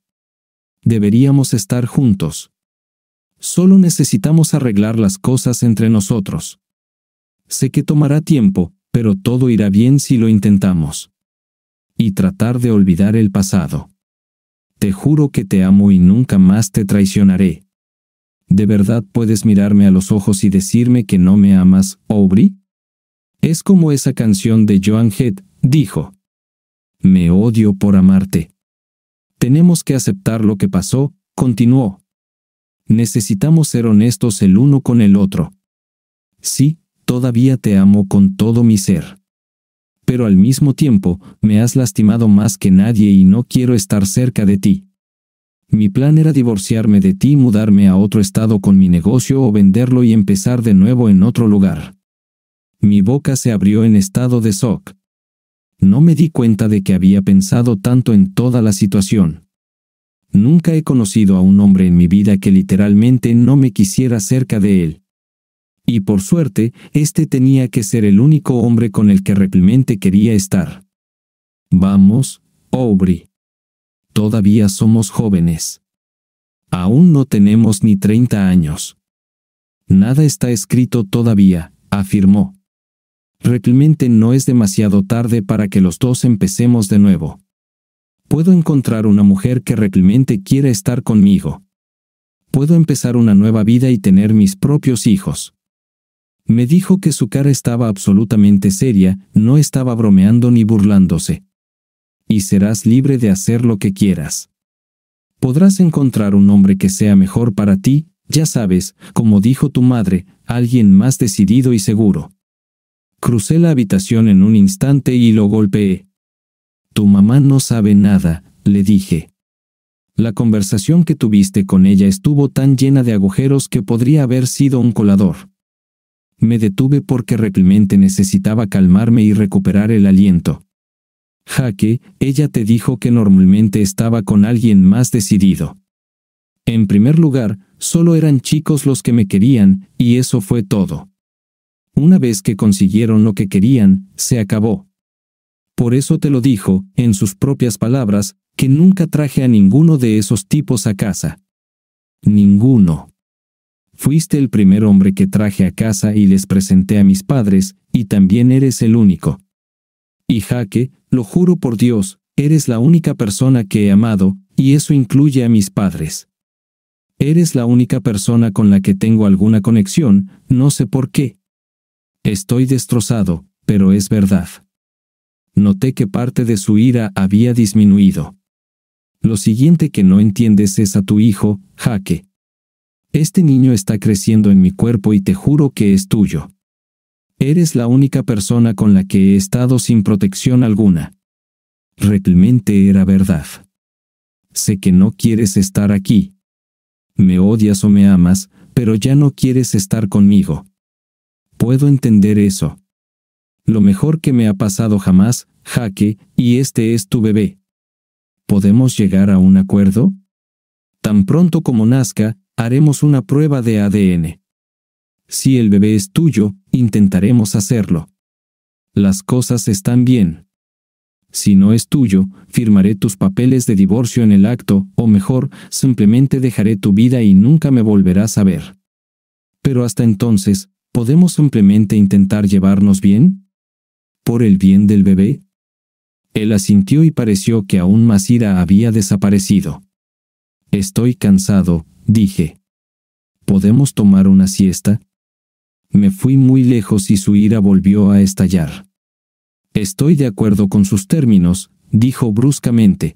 Deberíamos estar juntos. Solo necesitamos arreglar las cosas entre nosotros. Sé que tomará tiempo, pero todo irá bien si lo intentamos. Y tratar de olvidar el pasado. Te juro que te amo y nunca más te traicionaré. ¿De verdad puedes mirarme a los ojos y decirme que no me amas, Aubrey? Es como esa canción de Joan Head, dijo. Me odio por amarte. Tenemos que aceptar lo que pasó, continuó. Necesitamos ser honestos el uno con el otro. Sí, todavía te amo con todo mi ser. Pero al mismo tiempo, me has lastimado más que nadie y no quiero estar cerca de ti. Mi plan era divorciarme de ti, mudarme a otro estado con mi negocio o venderlo y empezar de nuevo en otro lugar. Mi boca se abrió en estado de shock. No me di cuenta de que había pensado tanto en toda la situación. Nunca he conocido a un hombre en mi vida que literalmente no me quisiera cerca de él. Y por suerte, este tenía que ser el único hombre con el que realmente quería estar. Vamos, Aubrey. Todavía somos jóvenes. Aún no tenemos ni 30 años. Nada está escrito todavía, afirmó realmente no es demasiado tarde para que los dos empecemos de nuevo. Puedo encontrar una mujer que realmente quiera estar conmigo. Puedo empezar una nueva vida y tener mis propios hijos. Me dijo que su cara estaba absolutamente seria, no estaba bromeando ni burlándose. Y serás libre de hacer lo que quieras. Podrás encontrar un hombre que sea mejor para ti, ya sabes, como dijo tu madre, alguien más decidido y seguro. Crucé la habitación en un instante y lo golpeé. Tu mamá no sabe nada, le dije. La conversación que tuviste con ella estuvo tan llena de agujeros que podría haber sido un colador. Me detuve porque realmente necesitaba calmarme y recuperar el aliento. Jaque, ella te dijo que normalmente estaba con alguien más decidido. En primer lugar, solo eran chicos los que me querían, y eso fue todo. Una vez que consiguieron lo que querían, se acabó. Por eso te lo dijo, en sus propias palabras, que nunca traje a ninguno de esos tipos a casa. Ninguno. Fuiste el primer hombre que traje a casa y les presenté a mis padres, y también eres el único. Y Jaque, lo juro por Dios, eres la única persona que he amado, y eso incluye a mis padres. Eres la única persona con la que tengo alguna conexión, no sé por qué. Estoy destrozado, pero es verdad. Noté que parte de su ira había disminuido. Lo siguiente que no entiendes es a tu hijo, Jaque. Este niño está creciendo en mi cuerpo y te juro que es tuyo. Eres la única persona con la que he estado sin protección alguna. Realmente era verdad. Sé que no quieres estar aquí. Me odias o me amas, pero ya no quieres estar conmigo puedo entender eso. Lo mejor que me ha pasado jamás, Jaque, y este es tu bebé. ¿Podemos llegar a un acuerdo? Tan pronto como nazca, haremos una prueba de ADN. Si el bebé es tuyo, intentaremos hacerlo. Las cosas están bien. Si no es tuyo, firmaré tus papeles de divorcio en el acto, o mejor, simplemente dejaré tu vida y nunca me volverás a ver. Pero hasta entonces, ¿Podemos simplemente intentar llevarnos bien? ¿Por el bien del bebé? Él asintió y pareció que aún más ira había desaparecido. Estoy cansado, dije. ¿Podemos tomar una siesta? Me fui muy lejos y su ira volvió a estallar. Estoy de acuerdo con sus términos, dijo bruscamente.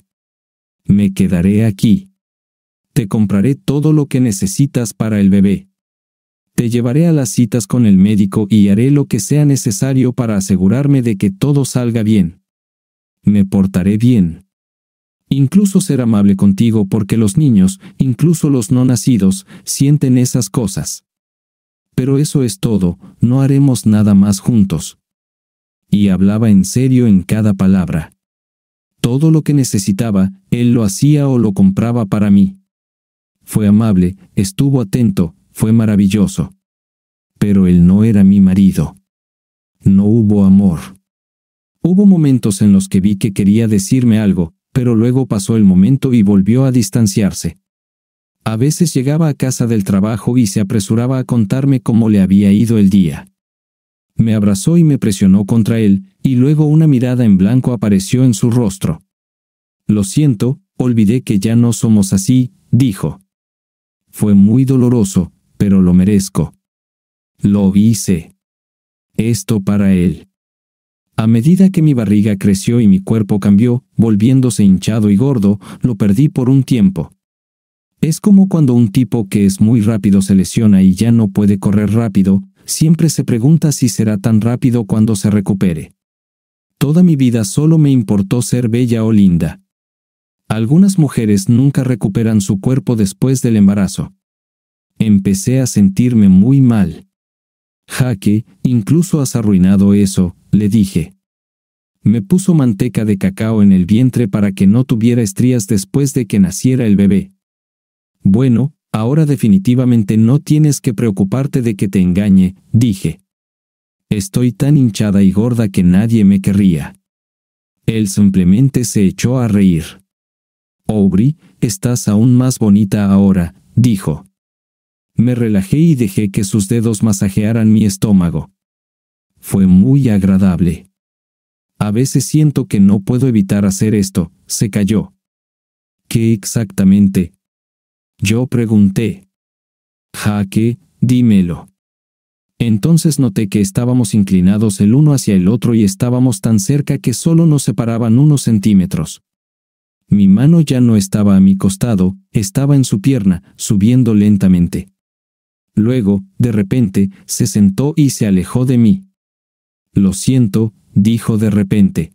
Me quedaré aquí. Te compraré todo lo que necesitas para el bebé. Te llevaré a las citas con el médico y haré lo que sea necesario para asegurarme de que todo salga bien. Me portaré bien. Incluso ser amable contigo porque los niños, incluso los no nacidos, sienten esas cosas. Pero eso es todo, no haremos nada más juntos. Y hablaba en serio en cada palabra. Todo lo que necesitaba, él lo hacía o lo compraba para mí. Fue amable, estuvo atento, fue maravilloso. Pero él no era mi marido. No hubo amor. Hubo momentos en los que vi que quería decirme algo, pero luego pasó el momento y volvió a distanciarse. A veces llegaba a casa del trabajo y se apresuraba a contarme cómo le había ido el día. Me abrazó y me presionó contra él, y luego una mirada en blanco apareció en su rostro. Lo siento, olvidé que ya no somos así, dijo. Fue muy doloroso, pero lo merezco. Lo hice. Esto para él. A medida que mi barriga creció y mi cuerpo cambió, volviéndose hinchado y gordo, lo perdí por un tiempo. Es como cuando un tipo que es muy rápido se lesiona y ya no puede correr rápido, siempre se pregunta si será tan rápido cuando se recupere. Toda mi vida solo me importó ser bella o linda. Algunas mujeres nunca recuperan su cuerpo después del embarazo. Empecé a sentirme muy mal. Jaque, incluso has arruinado eso, le dije. Me puso manteca de cacao en el vientre para que no tuviera estrías después de que naciera el bebé. Bueno, ahora definitivamente no tienes que preocuparte de que te engañe, dije. Estoy tan hinchada y gorda que nadie me querría. Él simplemente se echó a reír. Aubrey, estás aún más bonita ahora, dijo. Me relajé y dejé que sus dedos masajearan mi estómago. Fue muy agradable. A veces siento que no puedo evitar hacer esto, se cayó. ¿Qué exactamente? Yo pregunté. Jaque, dímelo. Entonces noté que estábamos inclinados el uno hacia el otro y estábamos tan cerca que solo nos separaban unos centímetros. Mi mano ya no estaba a mi costado, estaba en su pierna, subiendo lentamente. Luego, de repente, se sentó y se alejó de mí. Lo siento, dijo de repente.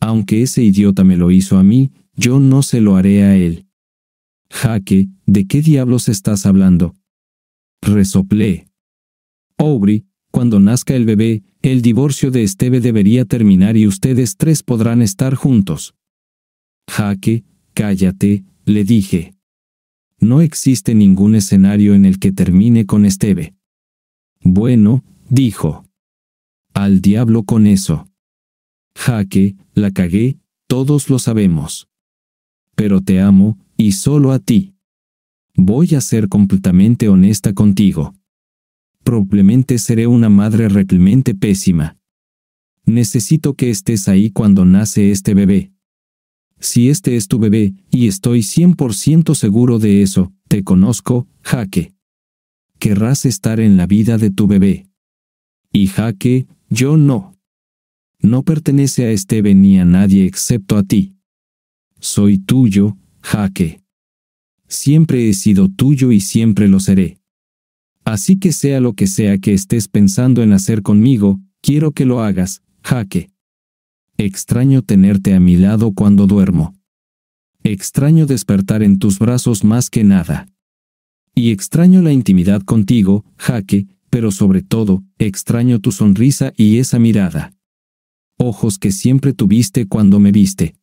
Aunque ese idiota me lo hizo a mí, yo no se lo haré a él. Jaque, ¿de qué diablos estás hablando? Resoplé. Aubrey, cuando nazca el bebé, el divorcio de Esteve debería terminar y ustedes tres podrán estar juntos. Jaque, cállate, le dije. No existe ningún escenario en el que termine con Esteve. Bueno, dijo. Al diablo con eso. Jaque, la cagué, todos lo sabemos. Pero te amo, y solo a ti. Voy a ser completamente honesta contigo. Probablemente seré una madre realmente pésima. Necesito que estés ahí cuando nace este bebé si este es tu bebé, y estoy 100% seguro de eso, te conozco, Jaque. Querrás estar en la vida de tu bebé. Y Jaque, yo no. No pertenece a Esteve ni a nadie excepto a ti. Soy tuyo, Jaque. Siempre he sido tuyo y siempre lo seré. Así que sea lo que sea que estés pensando en hacer conmigo, quiero que lo hagas, Jaque. Extraño tenerte a mi lado cuando duermo. Extraño despertar en tus brazos más que nada. Y extraño la intimidad contigo, jaque, pero sobre todo, extraño tu sonrisa y esa mirada. Ojos que siempre tuviste cuando me viste.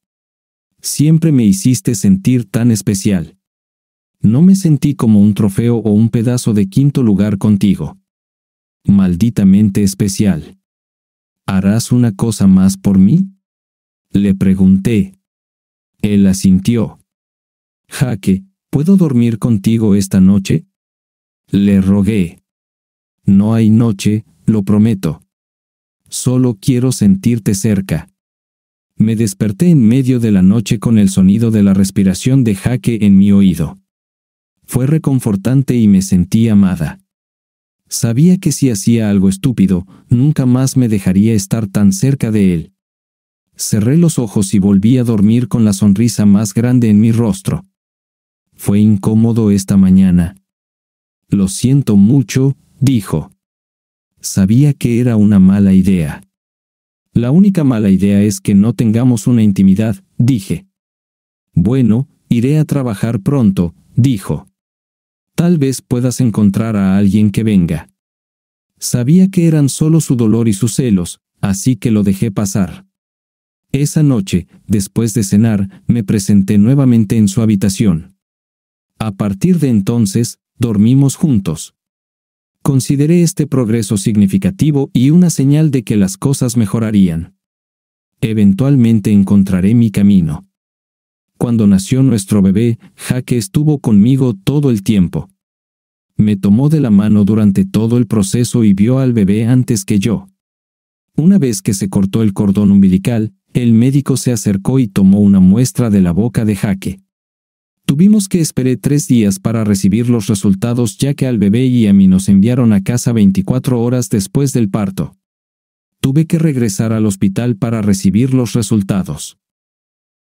Siempre me hiciste sentir tan especial. No me sentí como un trofeo o un pedazo de quinto lugar contigo. Malditamente especial. ¿Harás una cosa más por mí? Le pregunté. Él asintió. Jaque, ¿puedo dormir contigo esta noche? Le rogué. No hay noche, lo prometo. Solo quiero sentirte cerca. Me desperté en medio de la noche con el sonido de la respiración de Jaque en mi oído. Fue reconfortante y me sentí amada. Sabía que si hacía algo estúpido, nunca más me dejaría estar tan cerca de él. Cerré los ojos y volví a dormir con la sonrisa más grande en mi rostro. Fue incómodo esta mañana. Lo siento mucho, dijo. Sabía que era una mala idea. La única mala idea es que no tengamos una intimidad, dije. Bueno, iré a trabajar pronto, dijo. Tal vez puedas encontrar a alguien que venga. Sabía que eran solo su dolor y sus celos, así que lo dejé pasar. Esa noche, después de cenar, me presenté nuevamente en su habitación. A partir de entonces, dormimos juntos. Consideré este progreso significativo y una señal de que las cosas mejorarían. Eventualmente encontraré mi camino. Cuando nació nuestro bebé, Jaque estuvo conmigo todo el tiempo. Me tomó de la mano durante todo el proceso y vio al bebé antes que yo. Una vez que se cortó el cordón umbilical, el médico se acercó y tomó una muestra de la boca de Jaque. Tuvimos que esperar tres días para recibir los resultados ya que al bebé y a mí nos enviaron a casa 24 horas después del parto. Tuve que regresar al hospital para recibir los resultados.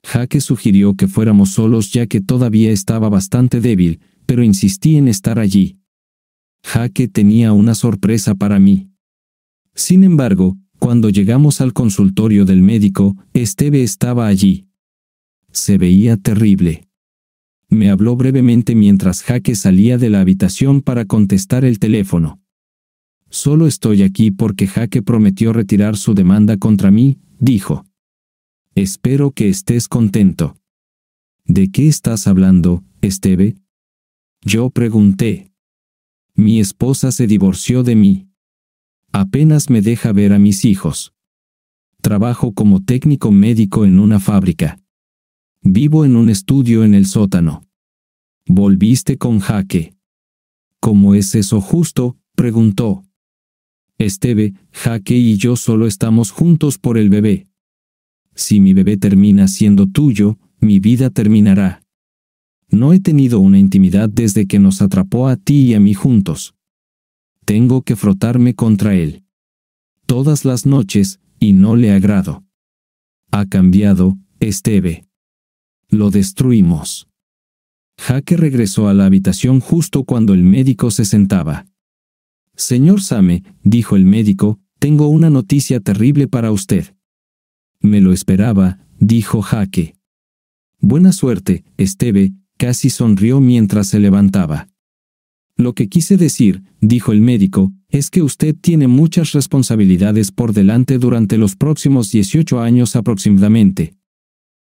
Jaque sugirió que fuéramos solos ya que todavía estaba bastante débil, pero insistí en estar allí. Jaque tenía una sorpresa para mí. Sin embargo, cuando llegamos al consultorio del médico, Esteve estaba allí. Se veía terrible. Me habló brevemente mientras Jaque salía de la habitación para contestar el teléfono. Solo estoy aquí porque Jaque prometió retirar su demanda contra mí, dijo. Espero que estés contento. ¿De qué estás hablando, Esteve? Yo pregunté. Mi esposa se divorció de mí. Apenas me deja ver a mis hijos. Trabajo como técnico médico en una fábrica. Vivo en un estudio en el sótano. Volviste con Jaque. ¿Cómo es eso justo? preguntó. Esteve, Jaque y yo solo estamos juntos por el bebé. Si mi bebé termina siendo tuyo, mi vida terminará. No he tenido una intimidad desde que nos atrapó a ti y a mí juntos. Tengo que frotarme contra él. Todas las noches, y no le agrado. Ha cambiado, Esteve. Lo destruimos. Jaque regresó a la habitación justo cuando el médico se sentaba. Señor Same, dijo el médico, tengo una noticia terrible para usted. Me lo esperaba, dijo Jaque. Buena suerte, Esteve, casi sonrió mientras se levantaba. Lo que quise decir, dijo el médico, es que usted tiene muchas responsabilidades por delante durante los próximos 18 años aproximadamente.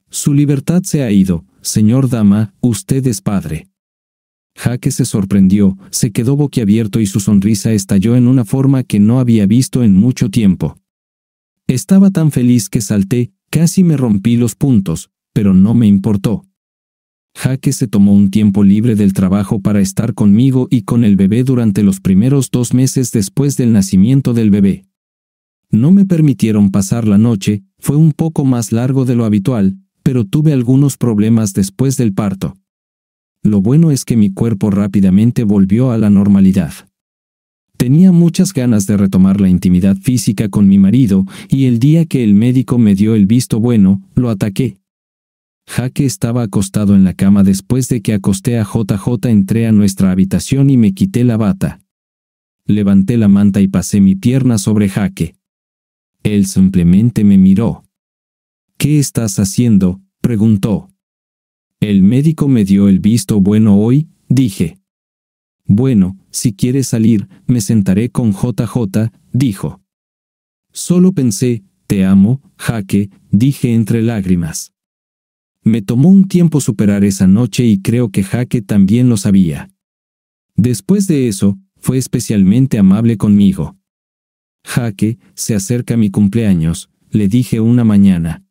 Su libertad se ha ido, señor Dama, usted es padre. Jaque se sorprendió, se quedó boquiabierto y su sonrisa estalló en una forma que no había visto en mucho tiempo. Estaba tan feliz que salté, casi me rompí los puntos, pero no me importó. Jaque se tomó un tiempo libre del trabajo para estar conmigo y con el bebé durante los primeros dos meses después del nacimiento del bebé. No me permitieron pasar la noche, fue un poco más largo de lo habitual, pero tuve algunos problemas después del parto. Lo bueno es que mi cuerpo rápidamente volvió a la normalidad. Tenía muchas ganas de retomar la intimidad física con mi marido, y el día que el médico me dio el visto bueno, lo ataqué. Jaque estaba acostado en la cama después de que acosté a JJ entré a nuestra habitación y me quité la bata. Levanté la manta y pasé mi pierna sobre Jaque. Él simplemente me miró. ¿Qué estás haciendo? preguntó. El médico me dio el visto bueno hoy, dije. Bueno, si quieres salir, me sentaré con JJ, dijo. Solo pensé, te amo, jaque, dije entre lágrimas. Me tomó un tiempo superar esa noche y creo que Jaque también lo sabía. Después de eso, fue especialmente amable conmigo. Jaque, se acerca mi cumpleaños, le dije una mañana.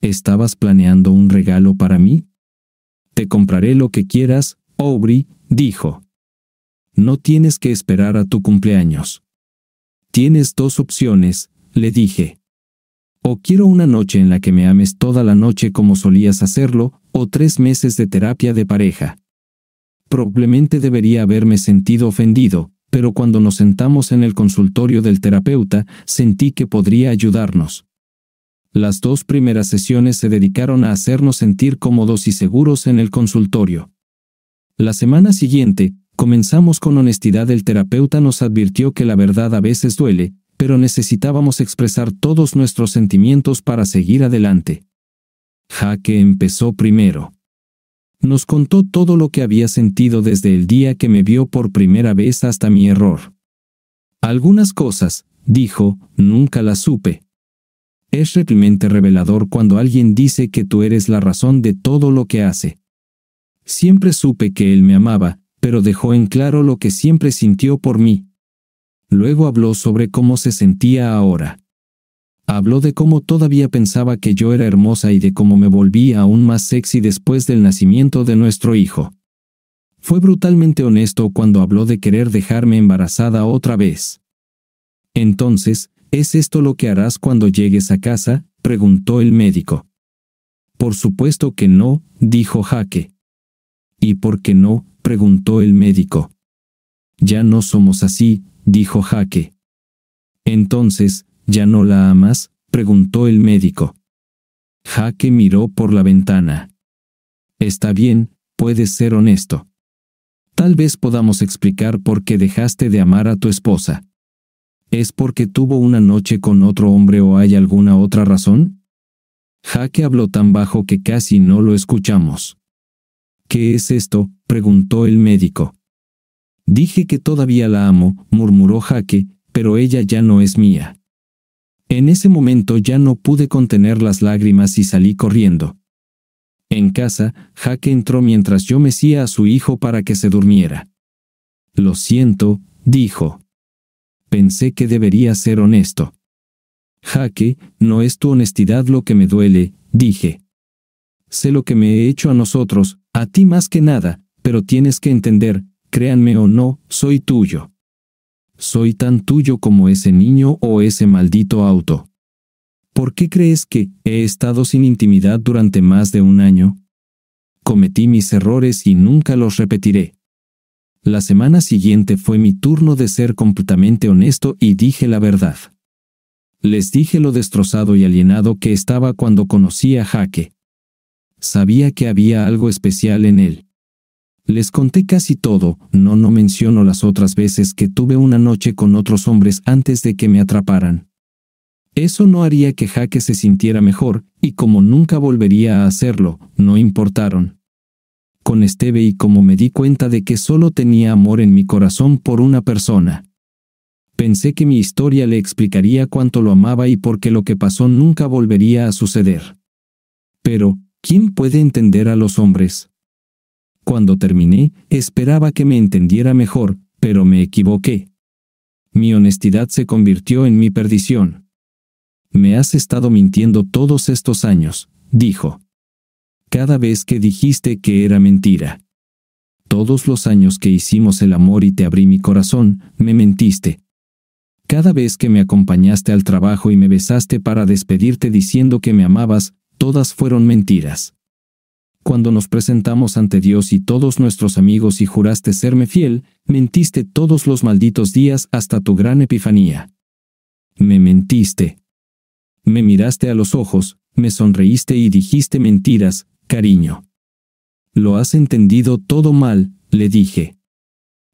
¿Estabas planeando un regalo para mí? Te compraré lo que quieras, Aubrey, dijo no tienes que esperar a tu cumpleaños. Tienes dos opciones, le dije. O quiero una noche en la que me ames toda la noche como solías hacerlo, o tres meses de terapia de pareja. Probablemente debería haberme sentido ofendido, pero cuando nos sentamos en el consultorio del terapeuta, sentí que podría ayudarnos. Las dos primeras sesiones se dedicaron a hacernos sentir cómodos y seguros en el consultorio. La semana siguiente, Comenzamos con honestidad. El terapeuta nos advirtió que la verdad a veces duele, pero necesitábamos expresar todos nuestros sentimientos para seguir adelante. Jaque empezó primero. Nos contó todo lo que había sentido desde el día que me vio por primera vez hasta mi error. Algunas cosas, dijo, nunca las supe. Es realmente revelador cuando alguien dice que tú eres la razón de todo lo que hace. Siempre supe que él me amaba, pero dejó en claro lo que siempre sintió por mí. Luego habló sobre cómo se sentía ahora. Habló de cómo todavía pensaba que yo era hermosa y de cómo me volví aún más sexy después del nacimiento de nuestro hijo. Fue brutalmente honesto cuando habló de querer dejarme embarazada otra vez. Entonces, ¿es esto lo que harás cuando llegues a casa? preguntó el médico. Por supuesto que no, dijo Jaque. ¿Y por qué no? preguntó el médico. Ya no somos así, dijo Jaque. Entonces, ¿ya no la amas? preguntó el médico. Jaque miró por la ventana. Está bien, puedes ser honesto. Tal vez podamos explicar por qué dejaste de amar a tu esposa. ¿Es porque tuvo una noche con otro hombre o hay alguna otra razón? Jaque habló tan bajo que casi no lo escuchamos. ¿Qué es esto? preguntó el médico. Dije que todavía la amo, murmuró Jaque, pero ella ya no es mía. En ese momento ya no pude contener las lágrimas y salí corriendo. En casa, Jaque entró mientras yo mecía a su hijo para que se durmiera. Lo siento, dijo. Pensé que debería ser honesto. Jaque, no es tu honestidad lo que me duele, dije. Sé lo que me he hecho a nosotros, a ti más que nada, pero tienes que entender, créanme o no, soy tuyo. Soy tan tuyo como ese niño o ese maldito auto. ¿Por qué crees que he estado sin intimidad durante más de un año? Cometí mis errores y nunca los repetiré. La semana siguiente fue mi turno de ser completamente honesto y dije la verdad. Les dije lo destrozado y alienado que estaba cuando conocí a Jaque. Sabía que había algo especial en él. Les conté casi todo, no no menciono las otras veces que tuve una noche con otros hombres antes de que me atraparan. Eso no haría que Jaque se sintiera mejor, y como nunca volvería a hacerlo, no importaron. Con Esteve y como me di cuenta de que solo tenía amor en mi corazón por una persona. Pensé que mi historia le explicaría cuánto lo amaba y por qué lo que pasó nunca volvería a suceder. Pero, ¿quién puede entender a los hombres? Cuando terminé, esperaba que me entendiera mejor, pero me equivoqué. Mi honestidad se convirtió en mi perdición. Me has estado mintiendo todos estos años, dijo. Cada vez que dijiste que era mentira. Todos los años que hicimos el amor y te abrí mi corazón, me mentiste. Cada vez que me acompañaste al trabajo y me besaste para despedirte diciendo que me amabas, todas fueron mentiras cuando nos presentamos ante Dios y todos nuestros amigos y juraste serme fiel, mentiste todos los malditos días hasta tu gran epifanía. Me mentiste. Me miraste a los ojos, me sonreíste y dijiste mentiras, cariño. Lo has entendido todo mal, le dije.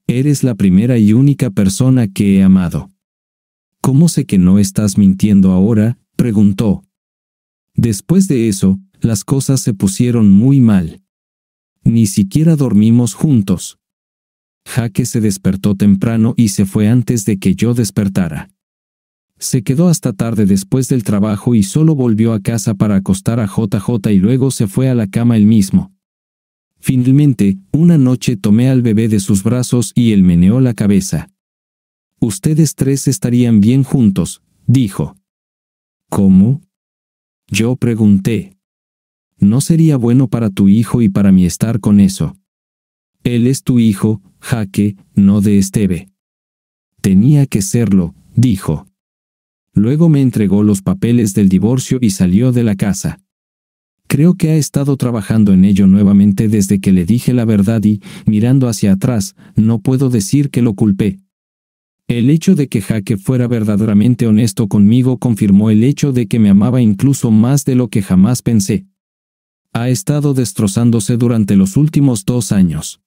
Eres la primera y única persona que he amado. ¿Cómo sé que no estás mintiendo ahora? preguntó. Después de eso, las cosas se pusieron muy mal. Ni siquiera dormimos juntos. Jaque se despertó temprano y se fue antes de que yo despertara. Se quedó hasta tarde después del trabajo y solo volvió a casa para acostar a JJ y luego se fue a la cama él mismo. Finalmente, una noche tomé al bebé de sus brazos y él meneó la cabeza. Ustedes tres estarían bien juntos, dijo. ¿Cómo? Yo pregunté. No sería bueno para tu hijo y para mí estar con eso. Él es tu hijo, Jaque, no de Esteve. Tenía que serlo, dijo. Luego me entregó los papeles del divorcio y salió de la casa. Creo que ha estado trabajando en ello nuevamente desde que le dije la verdad y, mirando hacia atrás, no puedo decir que lo culpé. El hecho de que Jaque fuera verdaderamente honesto conmigo confirmó el hecho de que me amaba incluso más de lo que jamás pensé ha estado destrozándose durante los últimos dos años.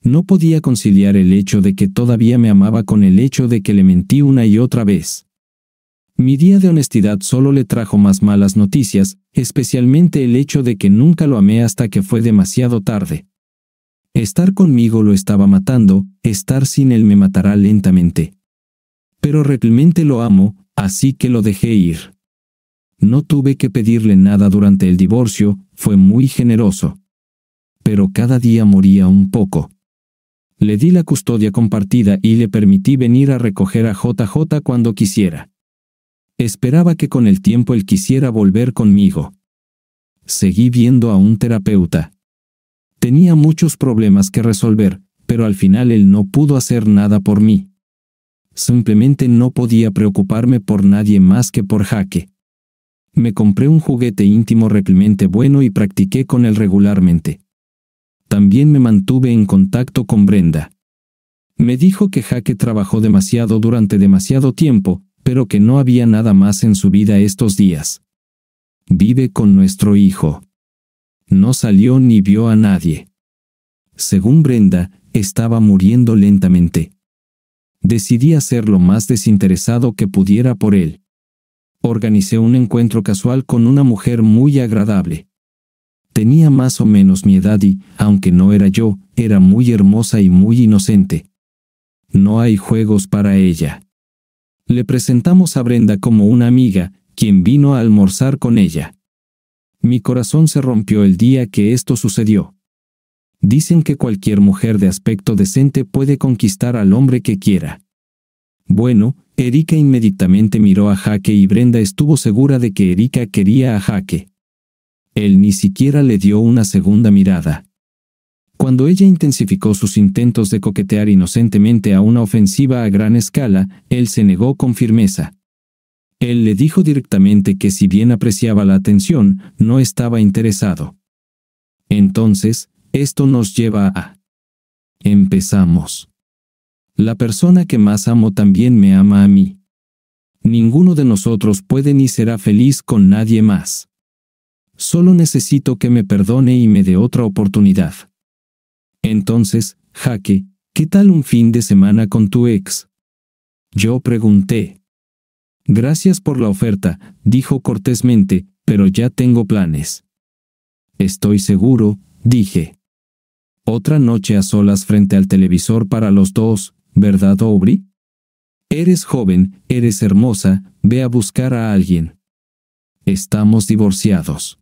No podía conciliar el hecho de que todavía me amaba con el hecho de que le mentí una y otra vez. Mi día de honestidad solo le trajo más malas noticias, especialmente el hecho de que nunca lo amé hasta que fue demasiado tarde. Estar conmigo lo estaba matando, estar sin él me matará lentamente. Pero realmente lo amo, así que lo dejé ir. No tuve que pedirle nada durante el divorcio, fue muy generoso. Pero cada día moría un poco. Le di la custodia compartida y le permití venir a recoger a JJ cuando quisiera. Esperaba que con el tiempo él quisiera volver conmigo. Seguí viendo a un terapeuta. Tenía muchos problemas que resolver, pero al final él no pudo hacer nada por mí. Simplemente no podía preocuparme por nadie más que por Jaque. Me compré un juguete íntimo realmente bueno y practiqué con él regularmente. También me mantuve en contacto con Brenda. Me dijo que Jaque trabajó demasiado durante demasiado tiempo, pero que no había nada más en su vida estos días. Vive con nuestro hijo. No salió ni vio a nadie. Según Brenda, estaba muriendo lentamente. Decidí hacer lo más desinteresado que pudiera por él organicé un encuentro casual con una mujer muy agradable. Tenía más o menos mi edad y, aunque no era yo, era muy hermosa y muy inocente. No hay juegos para ella. Le presentamos a Brenda como una amiga, quien vino a almorzar con ella. Mi corazón se rompió el día que esto sucedió. Dicen que cualquier mujer de aspecto decente puede conquistar al hombre que quiera. Bueno, Erika inmediatamente miró a Jaque y Brenda estuvo segura de que Erika quería a Jaque. Él ni siquiera le dio una segunda mirada. Cuando ella intensificó sus intentos de coquetear inocentemente a una ofensiva a gran escala, él se negó con firmeza. Él le dijo directamente que si bien apreciaba la atención, no estaba interesado. Entonces, esto nos lleva a... Empezamos. La persona que más amo también me ama a mí. Ninguno de nosotros puede ni será feliz con nadie más. Solo necesito que me perdone y me dé otra oportunidad. Entonces, Jaque, ¿qué tal un fin de semana con tu ex? Yo pregunté. Gracias por la oferta, dijo cortésmente, pero ya tengo planes. Estoy seguro, dije. Otra noche a solas frente al televisor para los dos, ¿verdad, Aubrey? Eres joven, eres hermosa, ve a buscar a alguien. Estamos divorciados.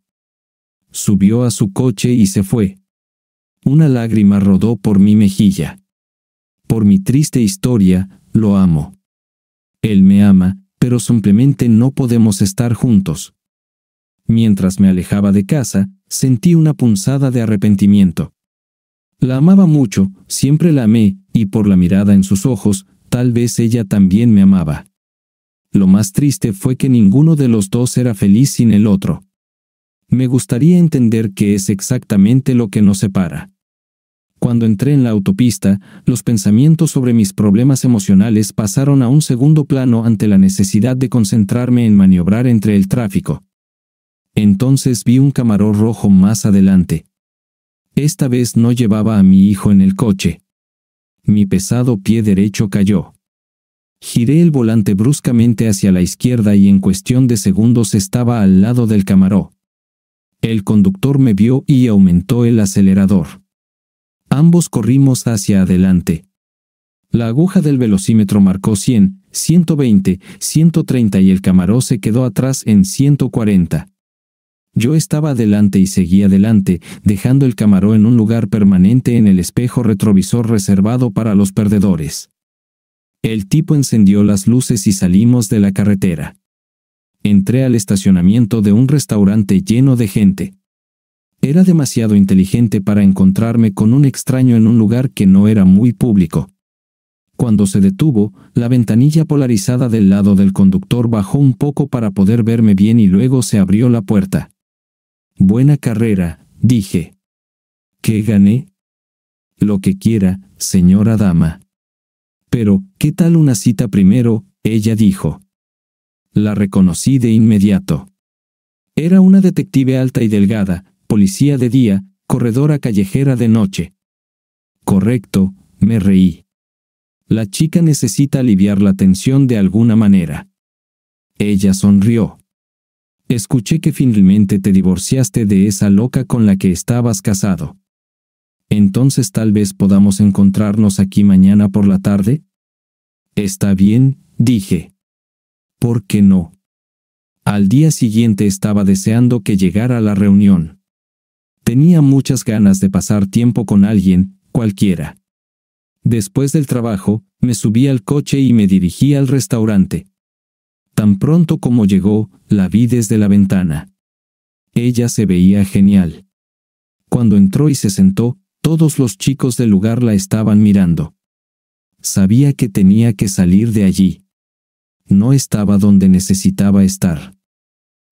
Subió a su coche y se fue. Una lágrima rodó por mi mejilla. Por mi triste historia, lo amo. Él me ama, pero simplemente no podemos estar juntos. Mientras me alejaba de casa, sentí una punzada de arrepentimiento. La amaba mucho, siempre la amé, y por la mirada en sus ojos, tal vez ella también me amaba. Lo más triste fue que ninguno de los dos era feliz sin el otro. Me gustaría entender qué es exactamente lo que nos separa. Cuando entré en la autopista, los pensamientos sobre mis problemas emocionales pasaron a un segundo plano ante la necesidad de concentrarme en maniobrar entre el tráfico. Entonces vi un camarón rojo más adelante. Esta vez no llevaba a mi hijo en el coche. Mi pesado pie derecho cayó. Giré el volante bruscamente hacia la izquierda y en cuestión de segundos estaba al lado del camaró. El conductor me vio y aumentó el acelerador. Ambos corrimos hacia adelante. La aguja del velocímetro marcó 100, 120, 130 y el camaró se quedó atrás en 140. Yo estaba adelante y seguí adelante, dejando el camaró en un lugar permanente en el espejo retrovisor reservado para los perdedores. El tipo encendió las luces y salimos de la carretera. Entré al estacionamiento de un restaurante lleno de gente. Era demasiado inteligente para encontrarme con un extraño en un lugar que no era muy público. Cuando se detuvo, la ventanilla polarizada del lado del conductor bajó un poco para poder verme bien y luego se abrió la puerta. Buena carrera, dije. ¿Qué gané? Lo que quiera, señora dama. Pero, ¿qué tal una cita primero? ella dijo. La reconocí de inmediato. Era una detective alta y delgada, policía de día, corredora callejera de noche. Correcto, me reí. La chica necesita aliviar la tensión de alguna manera. Ella sonrió. Escuché que finalmente te divorciaste de esa loca con la que estabas casado. Entonces tal vez podamos encontrarnos aquí mañana por la tarde. Está bien, dije. ¿Por qué no? Al día siguiente estaba deseando que llegara a la reunión. Tenía muchas ganas de pasar tiempo con alguien, cualquiera. Después del trabajo, me subí al coche y me dirigí al restaurante. Tan pronto como llegó, la vi desde la ventana. Ella se veía genial. Cuando entró y se sentó, todos los chicos del lugar la estaban mirando. Sabía que tenía que salir de allí. No estaba donde necesitaba estar.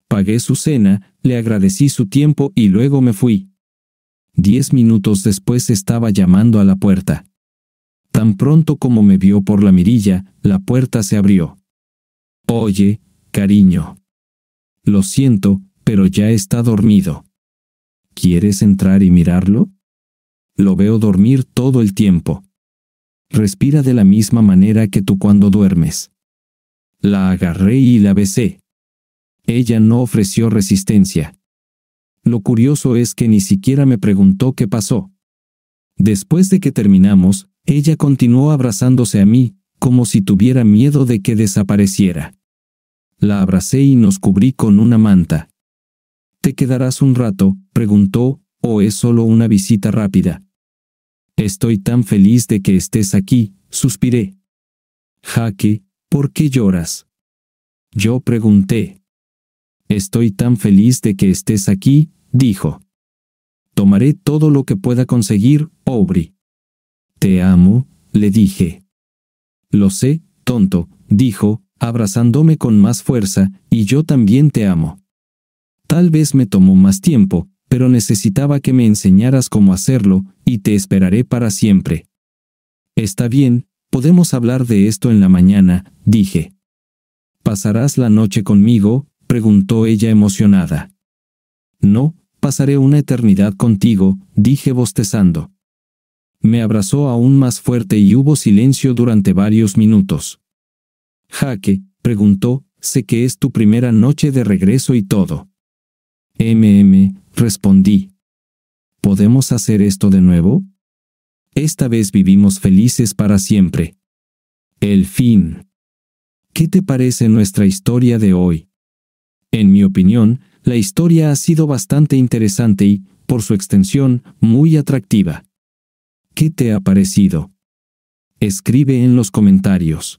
Pagué su cena, le agradecí su tiempo y luego me fui. Diez minutos después estaba llamando a la puerta. Tan pronto como me vio por la mirilla, la puerta se abrió. Oye, cariño. Lo siento, pero ya está dormido. ¿Quieres entrar y mirarlo? Lo veo dormir todo el tiempo. Respira de la misma manera que tú cuando duermes. La agarré y la besé. Ella no ofreció resistencia. Lo curioso es que ni siquiera me preguntó qué pasó. Después de que terminamos, ella continuó abrazándose a mí, como si tuviera miedo de que desapareciera. La abracé y nos cubrí con una manta. ¿Te quedarás un rato? preguntó, o es solo una visita rápida. Estoy tan feliz de que estés aquí, suspiré. Jaque, ¿por qué lloras? Yo pregunté. Estoy tan feliz de que estés aquí, dijo. Tomaré todo lo que pueda conseguir, Aubrey. Te amo, le dije. Lo sé, tonto, dijo, abrazándome con más fuerza, y yo también te amo. Tal vez me tomó más tiempo, pero necesitaba que me enseñaras cómo hacerlo, y te esperaré para siempre. Está bien, podemos hablar de esto en la mañana, dije. ¿Pasarás la noche conmigo? preguntó ella emocionada. No, pasaré una eternidad contigo, dije bostezando. Me abrazó aún más fuerte y hubo silencio durante varios minutos. Jaque, preguntó, sé que es tu primera noche de regreso y todo. MM, respondí. ¿Podemos hacer esto de nuevo? Esta vez vivimos felices para siempre. El fin. ¿Qué te parece nuestra historia de hoy? En mi opinión, la historia ha sido bastante interesante y, por su extensión, muy atractiva. ¿Qué te ha parecido? Escribe en los comentarios.